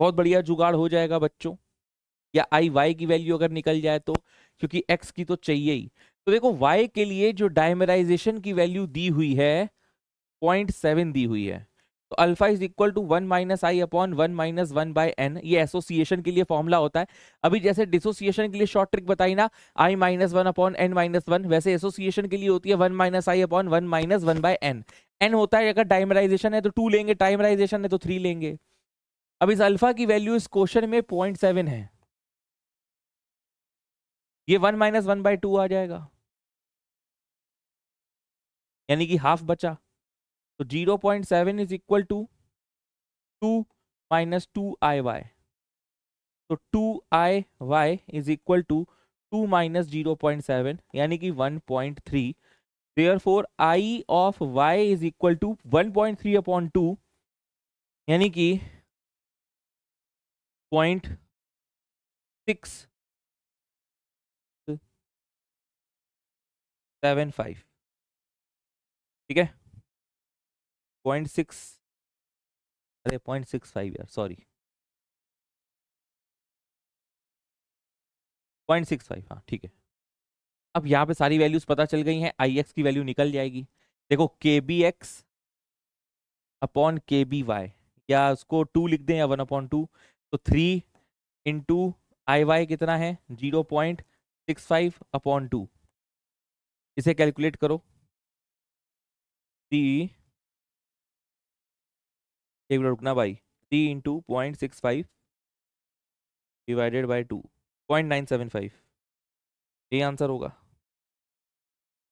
बहुत बढ़िया जुगाड़ हो जाएगा बच्चों या आई वाई की वैल्यू अगर निकल जाए तो क्योंकि एक्स की तो चाहिए ही तो देखो वाई के लिए जो डायमराइजेशन की वैल्यू दी हुई है पॉइंट सेवन दी हुई है तो alpha is equal to one minus I upon one minus one by N ये एसोसिएशन के लिए फॉर्मूला होता है अभी जैसे डिसोसिएशन के लिए शॉर्ट ट्रिक बताई ना I minus one upon N minus one वैसे एसोसिएशन के लिए होती है one minus I upon one minus one by N N होता है अगर टाइमराइजेशन है तो टू लेंगे टाइमराइजेशन है तो थ्री लेंगे अब इस अल्फा की वैल्यू इस क्वेश्चन में पॉइंट सेवन है ये one minus one by two आ जाएगा यानी कि हाफ बचा तो zero point seven is equal to two minus two I Y तो two I Y is equal to two minus zero point seven यानी कि one point three therefore I of Y is equal to one point three upon two यानी कि point six seven five ठीक है point six अरे point six five यार sorry point six five हाँ ठीक है अब यहाँ पे सारी वैल्यूज पता चल गई हैं आई एक्स की वैल्यू निकल जाएगी देखो K B X upon K B Y या उसको टू लिख दें या वन अपॉन टू तो थ्री इंटू आई वाई कितना है zero point six five upon two इसे कैलकुलेट करो थ्री एक मिनट रुकना भाई three into point six five divided by two point nine seven five यही आंसर होगा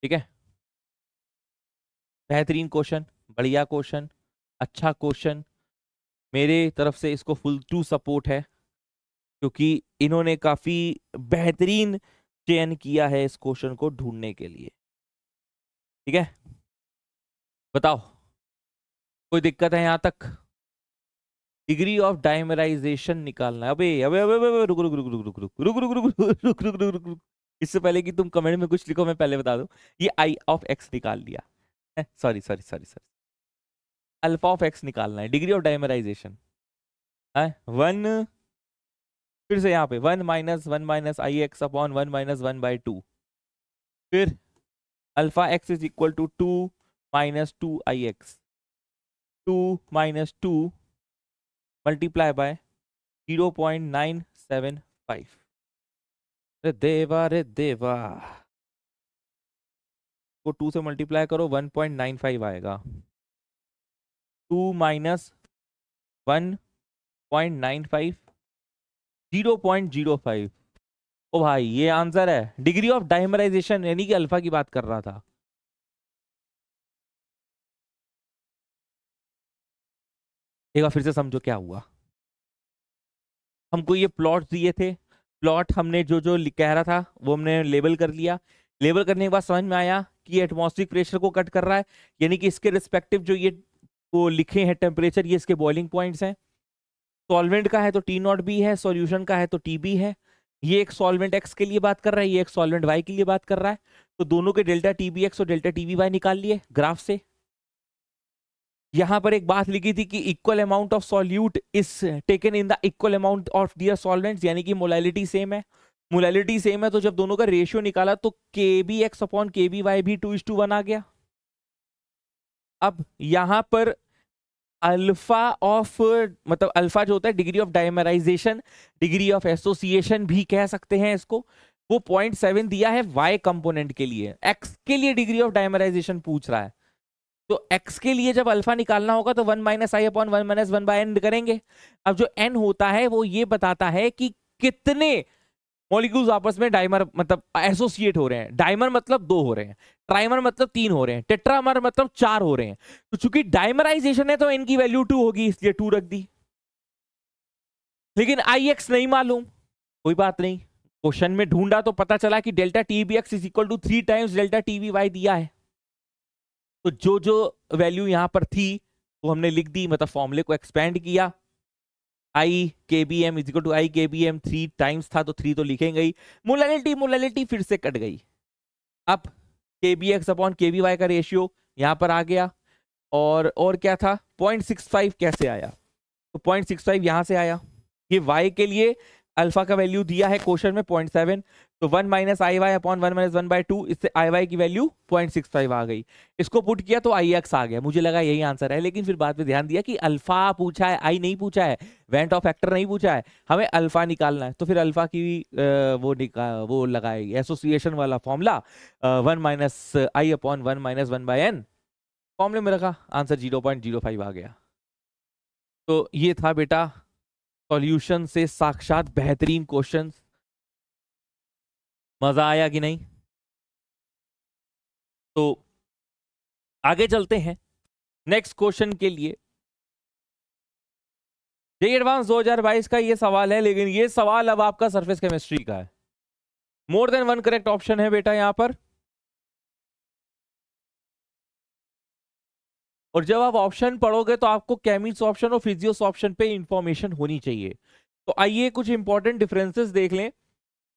ठीक है बेहतरीन क्वेश्चन बढ़िया क्वेश्चन अच्छा क्वेश्चन मेरे तरफ से इसको फुल टू सपोर्ट है क्योंकि इन्होंने काफ़ी बेहतरीन चयन किया है इस क्वेश्चन को ढूंढने के लिए ठीक है बताओ कोई दिक्कत है यहाँ तक डिग्री ऑफ डायमराइजेशन निकालना अबे अबे अबे अबे अबे रुक रुक रुक रुक रुक रुक रुक रुक रुक रुक रुक रुक रुक इससे पहले कि तुम कमेंट में कुछ लिखो मैं पहले बता दूं ये आई ऑफ एक्स निकाल लिया sorry sorry sorry sorry alpha of X निकालना है डिग्री ऑफ डायमराइजेशन वन फिर से यहाँ पे one minus one minus I X upon one minus one by two फिर alpha X is equal to two minus two I X two minus two nine seven five रे देवा रे देवा को तो टू से मल्टीप्लाई करो वन पॉइंट नाइन फाइव आएगा two minus one point nine five zero point zero five ओ भाई ये आंसर है डिग्री ऑफ डाइमराइजेशन यानी कि अल्फा की बात कर रहा था एक बार फिर से समझो क्या हुआ हमको ये प्लॉट दिए थे प्लॉट हमने जो जो कह रहा था वो हमने लेबल कर लिया लेबल करने के बाद समझ में आया कि ये एटमोस्टिक प्रेशर को कट कर रहा है यानी कि इसके रिस्पेक्टिव जो ये वो लिखे हैं टेम्परेचर ये इसके बॉइलिंग पॉइंट्स हैं सॉल्वेंट का है तो टी नॉट बी है सॉल्यूशन का है तो टी बी है ये एक सॉल्वेंट एक्स के लिए बात कर रहा है ये एक सॉल्वेंट वाई के लिए बात कर रहा है तो दोनों के डेल्टा टी बी एक्स और डेल्टा टी बी वाई निकाल लिए ग्राफ से यहां पर एक बात लिखी थी कि equal amount of solute is taken in the equal amount of their solvents यानी कि मोलैलिटी सेम है मोलैलिटी सेम है तो जब दोनों का रेशियो निकाला तो K B X upon K B Y भी टू इज टू वन आ गया अब यहां पर अल्फा ऑफ मतलब अल्फा जो होता है degree of dimerization degree of association भी कह सकते हैं इसको वो पॉइंट सेवन दिया है वाई कंपोनेंट के लिए एक्स के लिए डिग्री ऑफ डायमराइजेशन पूछ रहा है तो x के लिए जब अल्फा निकालना होगा तो one minus I upon one minus one by N करेंगे अब जो n होता है वो ये बताता है कि कितने मॉलिक्यूल्स आपस में डाइमर मतलब एसोसिएट हो रहे हैं डाइमर मतलब दो हो रहे हैं ट्राइमर मतलब तीन हो रहे हैं टेट्रामर मतलब चार हो रहे हैं तो चूंकि डाइमराइजेशन है तो की वैल्यू टू होगी इसलिए टू रख दी लेकिन आई एक्स नहीं मालूम कोई बात नहीं क्वेश्चन में ढूंढा तो पता चला कि delta T B X is equal to three times delta T V Y दिया है तो जो जो वैल्यू यहां पर थी वो तो हमने लिख दी मतलब फॉर्मूले को एक्सपेंड किया I K B M is equal to I K B M three times था तो थ्री तो लिखे गई मोलिटी मोलिटी फिर से कट गई अब K B X upon K B Y का रेशियो यहां पर आ गया और और क्या था पॉइंट सिक्स फाइव कैसे आया तो पॉइंट सिक्स फाइव यहाँ से आया ये वाई के लिए अल्फा का वैल्यू दिया है क्वेश्चन में पॉइंट सेवन तो one minus I Y upon one minus one by two इससे आई वाई की वैल्यू पॉइंट सिक्स फाइव आ गई इसको पुट किया तो आई एक्स आ गया मुझे लगा यही आंसर है लेकिन फिर बाद में ध्यान दिया कि अल्फा पूछा है आई नहीं पूछा है वेंट ऑफ फैक्टर नहीं पूछा है हमें अल्फा निकालना है तो फिर अल्फा की भी वो निका वो लगाएगी एसोसिएशन वाला formula one minus I upon one minus one by N फॉर्मूले में रखा answer zero point zero five आ गया तो ये था बेटा सॉल्यूशन से साक्षात बेहतरीन क्वेश्चन मजा आया कि नहीं तो आगे चलते हैं नेक्स्ट क्वेश्चन के लिए ये एडवांस 2022 का ये सवाल है लेकिन ये सवाल अब आपका सरफेस केमिस्ट्री का है more than one correct option है बेटा यहां पर और जब आप ऑप्शन पढ़ोगे तो आपको केमिस्ट ऑप्शन और फिजियोस ऑप्शन पे इंफॉर्मेशन होनी चाहिए तो आइए कुछ इंपॉर्टेंट डिफरेंसेस देख लें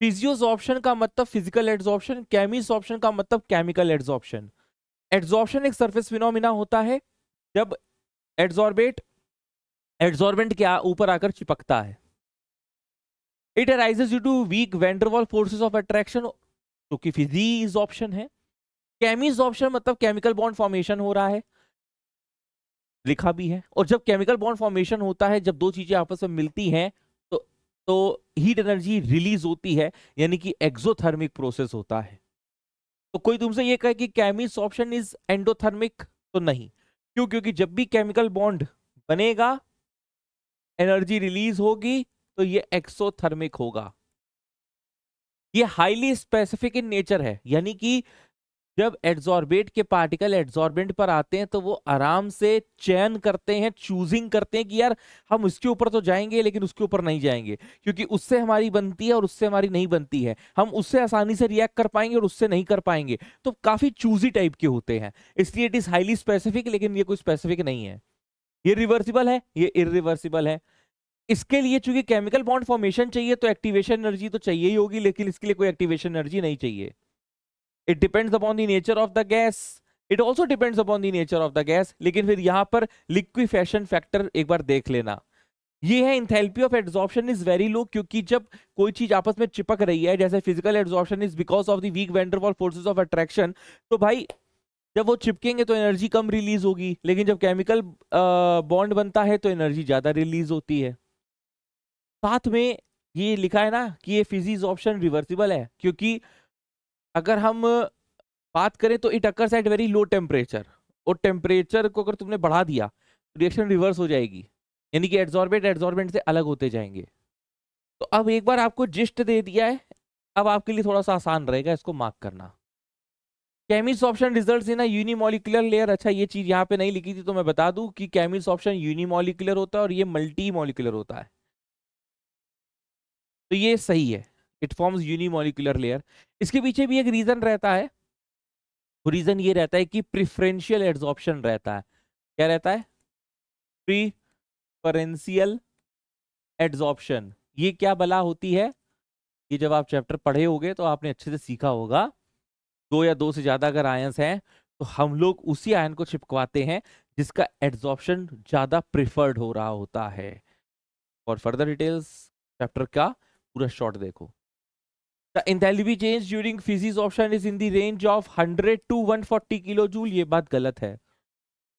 फिजियोस ऑप्शन का मतलब फिजिकल एड्जॉर्प्शन केमिस्ट ऑप्शन का मतलब केमिकल एड्जॉर्प्शन एड्जॉर्प्शन एक सर्फेस फिनोमिना होता है जब एड्जॉर्बेट एड्जॉर्बेंट के ऊपर आकर चिपकता है it arises due to weak van der Waals forces of attraction क्योंकि फिजी इज ऑप्शन है केमिस्ट ऑप्शन मतलब केमिकल बॉन्ड फॉर्मेशन हो रहा है लिखा भी है और जब केमिकल बॉन्ड फॉर्मेशन होता है जब दो चीजें आपस में मिलती हैं तो तो हीट एनर्जी रिलीज होती है यानी कि एक्सोथर्मिक प्रोसेस होता है तो कोई तुमसे ये कहे कि केमिस्ट ऑप्शन इज एंडोथर्मिक तो नहीं क्यों क्योंकि जब भी केमिकल बॉन्ड बनेगा एनर्जी रिलीज होगी तो ये एक्सोथर्मिक होगा ये हाईली स्पेसिफिक इन नेचर है यानी कि जब एड्जॉर्बेट के पार्टिकल एड्जॉर्बेंट पर आते हैं तो वो आराम से चयन करते हैं चूजिंग करते हैं कि यार हम उसके ऊपर तो जाएंगे लेकिन उसके ऊपर नहीं जाएंगे क्योंकि उससे हमारी बनती है और उससे हमारी नहीं बनती है हम उससे आसानी से रिएक्ट कर पाएंगे और उससे नहीं कर पाएंगे तो काफी चूजी टाइप के होते हैं इसलिए इट इज हाईली स्पेसिफिक लेकिन ये कोई स्पेसिफिक नहीं है ये रिवर्सिबल है ये इरिवर्सिबल है इसके लिए चूंकि केमिकल बॉन्ड फॉर्मेशन चाहिए तो एक्टिवेशन एनर्जी तो चाहिए ही होगी लेकिन इसके लिए कोई एक्टिवेशन एनर्जी नहीं चाहिए it depends upon the nature of the gas it also depends upon the nature of the gas लेकिन फिर यहां पर लिक्विफेशन फैक्टर एक बार देख लेना ये है enthalpy of adsorption is very low क्योंकि जब कोई चीज आपस में चिपक रही है जैसे physical adsorption is because of the weak van der Waals forces of attraction तो भाई जब वो चिपकेंगे तो एनर्जी कम रिलीज होगी लेकिन जब केमिकल बॉन्ड बनता है तो एनर्जी ज्यादा रिलीज होती है साथ में ये लिखा है ना कि ये फिजिक्स ऑप्शन रिवर्सिबल है क्योंकि अगर हम बात करें तो it occurs at very low temperature और टेम्परेचर को अगर तुमने बढ़ा दिया तो रिएक्शन रिवर्स हो जाएगी यानी कि एड्जॉर्बेंट एड्जॉर्बेंट से अलग होते जाएंगे तो अब एक बार आपको जिस्ट दे दिया है अब आपके लिए थोड़ा सा आसान रहेगा इसको मार्क करना chemisorption result in unimolecular layer अच्छा ये चीज़ यहाँ पे नहीं लिखी थी तो मैं बता दूँ कि केमिस्ट ऑप्शन यूनिमोलिकुलर होता है और ये मल्टी मोलिकुलर होता है तो ये सही है इट फॉर्म्स यूनिमोलिकुलर लेयर इसके पीछे भी एक रीजन रहता है रीजन ये रहता है कि प्रिफरेंशियल एड्सॉप्शन रहता है क्या रहता है प्रीफरेंशियल एड्सॉप्शन ये क्या बला होती है ये जब आप चैप्टर पढ़े होगे तो आपने अच्छे से सीखा होगा दो या दो से ज्यादा अगर आयंस हैं तो हम लोग उसी आयन को चिपकवाते हैं जिसका एड्सॉर्प्शन ज्यादा प्रिफर्ड हो रहा होता है और फर्दर डिटेल्स चैप्टर का पूरा शॉर्ट देखो The enthalpy change during physics option is in the range of 100 to 140 kilo joule ये बात गलत है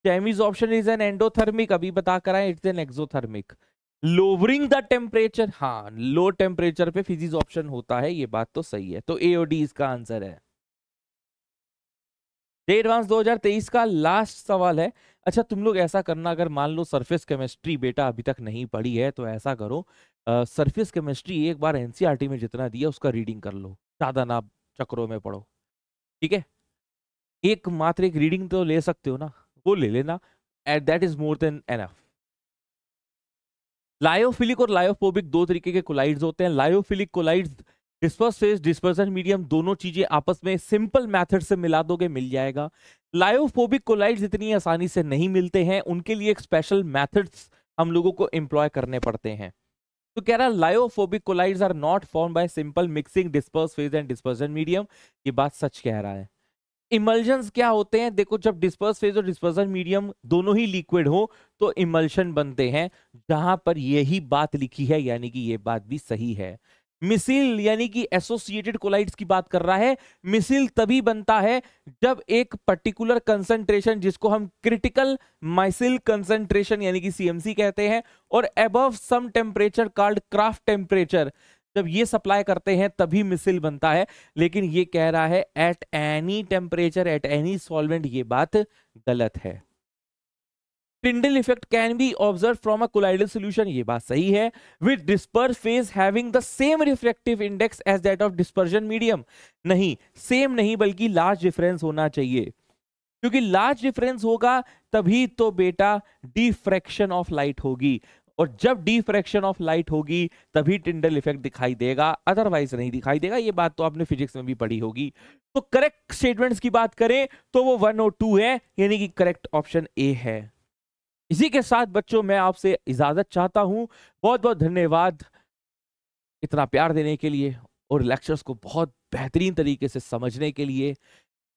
chemisorption is an endothermic अभी बता कर आए it's an exothermic lowering the temperature हाँ लो टेम्परेचर पे फिजिक्स ऑप्शन होता है ये बात तो सही है तो ए और डी इसका आंसर है एडवांस 2023 का लास्ट सवाल है अच्छा तुम लोग ऐसा करना अगर मान लो सरफेस केमिस्ट्री बेटा अभी तक नहीं पढ़ी है तो ऐसा करो सरफेस केमिस्ट्री एक बार एनसीईआरटी e में जितना दिया उसका रीडिंग कर लो ज़्यादा ना चक्रों में पढ़ो ठीक है एक मात्र एक रीडिंग तो ले सकते हो ना वो ले लेना at that is more than enough lyophilic और लायोफोबिक दो तरीके के कोलाइड्स होते हैं lyophilic colloids disperse phase dispersion medium दोनों चीजें आपस में सिंपल मेथड से मिला दोगे मिल जाएगा लायोफोबिक कोलाइड्स इतनी आसानी से नहीं मिलते हैं उनके लिए एक स्पेशल मैथड्स हम लोगों को एम्प्लॉय करने पड़ते हैं तो कह रहा है lyophobic colloids are not form by simple mixing disperse phase and dispersion medium ये बात सच कह रहा है इमल्जन्स क्या होते हैं देखो जब डिस्पर्स फेज और डिस्पर्सन मीडियम दोनों ही लिक्विड हो तो इमल्शन बनते हैं जहां पर यही बात लिखी है यानी कि ये बात भी सही है मिसिल यानी कि एसोसिएटेड कोलाइड्स की बात कर रहा है मिसिल तभी बनता है जब एक पर्टिकुलर कंसंट्रेशन जिसको हम क्रिटिकल माइसिल कंसंट्रेशन यानी कि सीएमसी कहते हैं और above some temperature card Krafft temperature जब ये सप्लाई करते हैं तभी मिसिल बनता है लेकिन ये कह रहा है at any temperature at any solvent ये बात गलत है Tyndall effect can be observe from a colloidal solution ये बात सही है with disperse phase having the same refractive index as that of dispersion medium नहीं सेम नहीं बल्कि लार्ज डिफरेंस होना चाहिए क्योंकि लार्ज डिफरेंस होगा तभी तो बेटा डिफ्रैक्शन ऑफ लाइट होगी और जब डिफ्रैक्शन ऑफ लाइट होगी तभी टिंडल इफेक्ट दिखाई देगा अदरवाइज नहीं दिखाई देगा ये बात तो आपने फिजिक्स में भी पढ़ी होगी तो करेक्ट स्टेटमेंट्स की बात करें तो वो वन और टू है यानी कि करेक्ट ऑप्शन ए है इसी के साथ बच्चों मैं आपसे इजाज़त चाहता हूँ बहुत बहुत धन्यवाद इतना प्यार देने के लिए और लेक्चर्स को बहुत बेहतरीन तरीके से समझने के लिए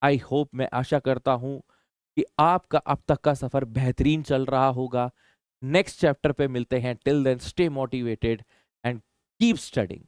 आई होप मैं आशा करता हूँ कि आपका अब तक का सफ़र बेहतरीन चल रहा होगा नेक्स्ट चैप्टर पे मिलते हैं till then stay motivated and keep studying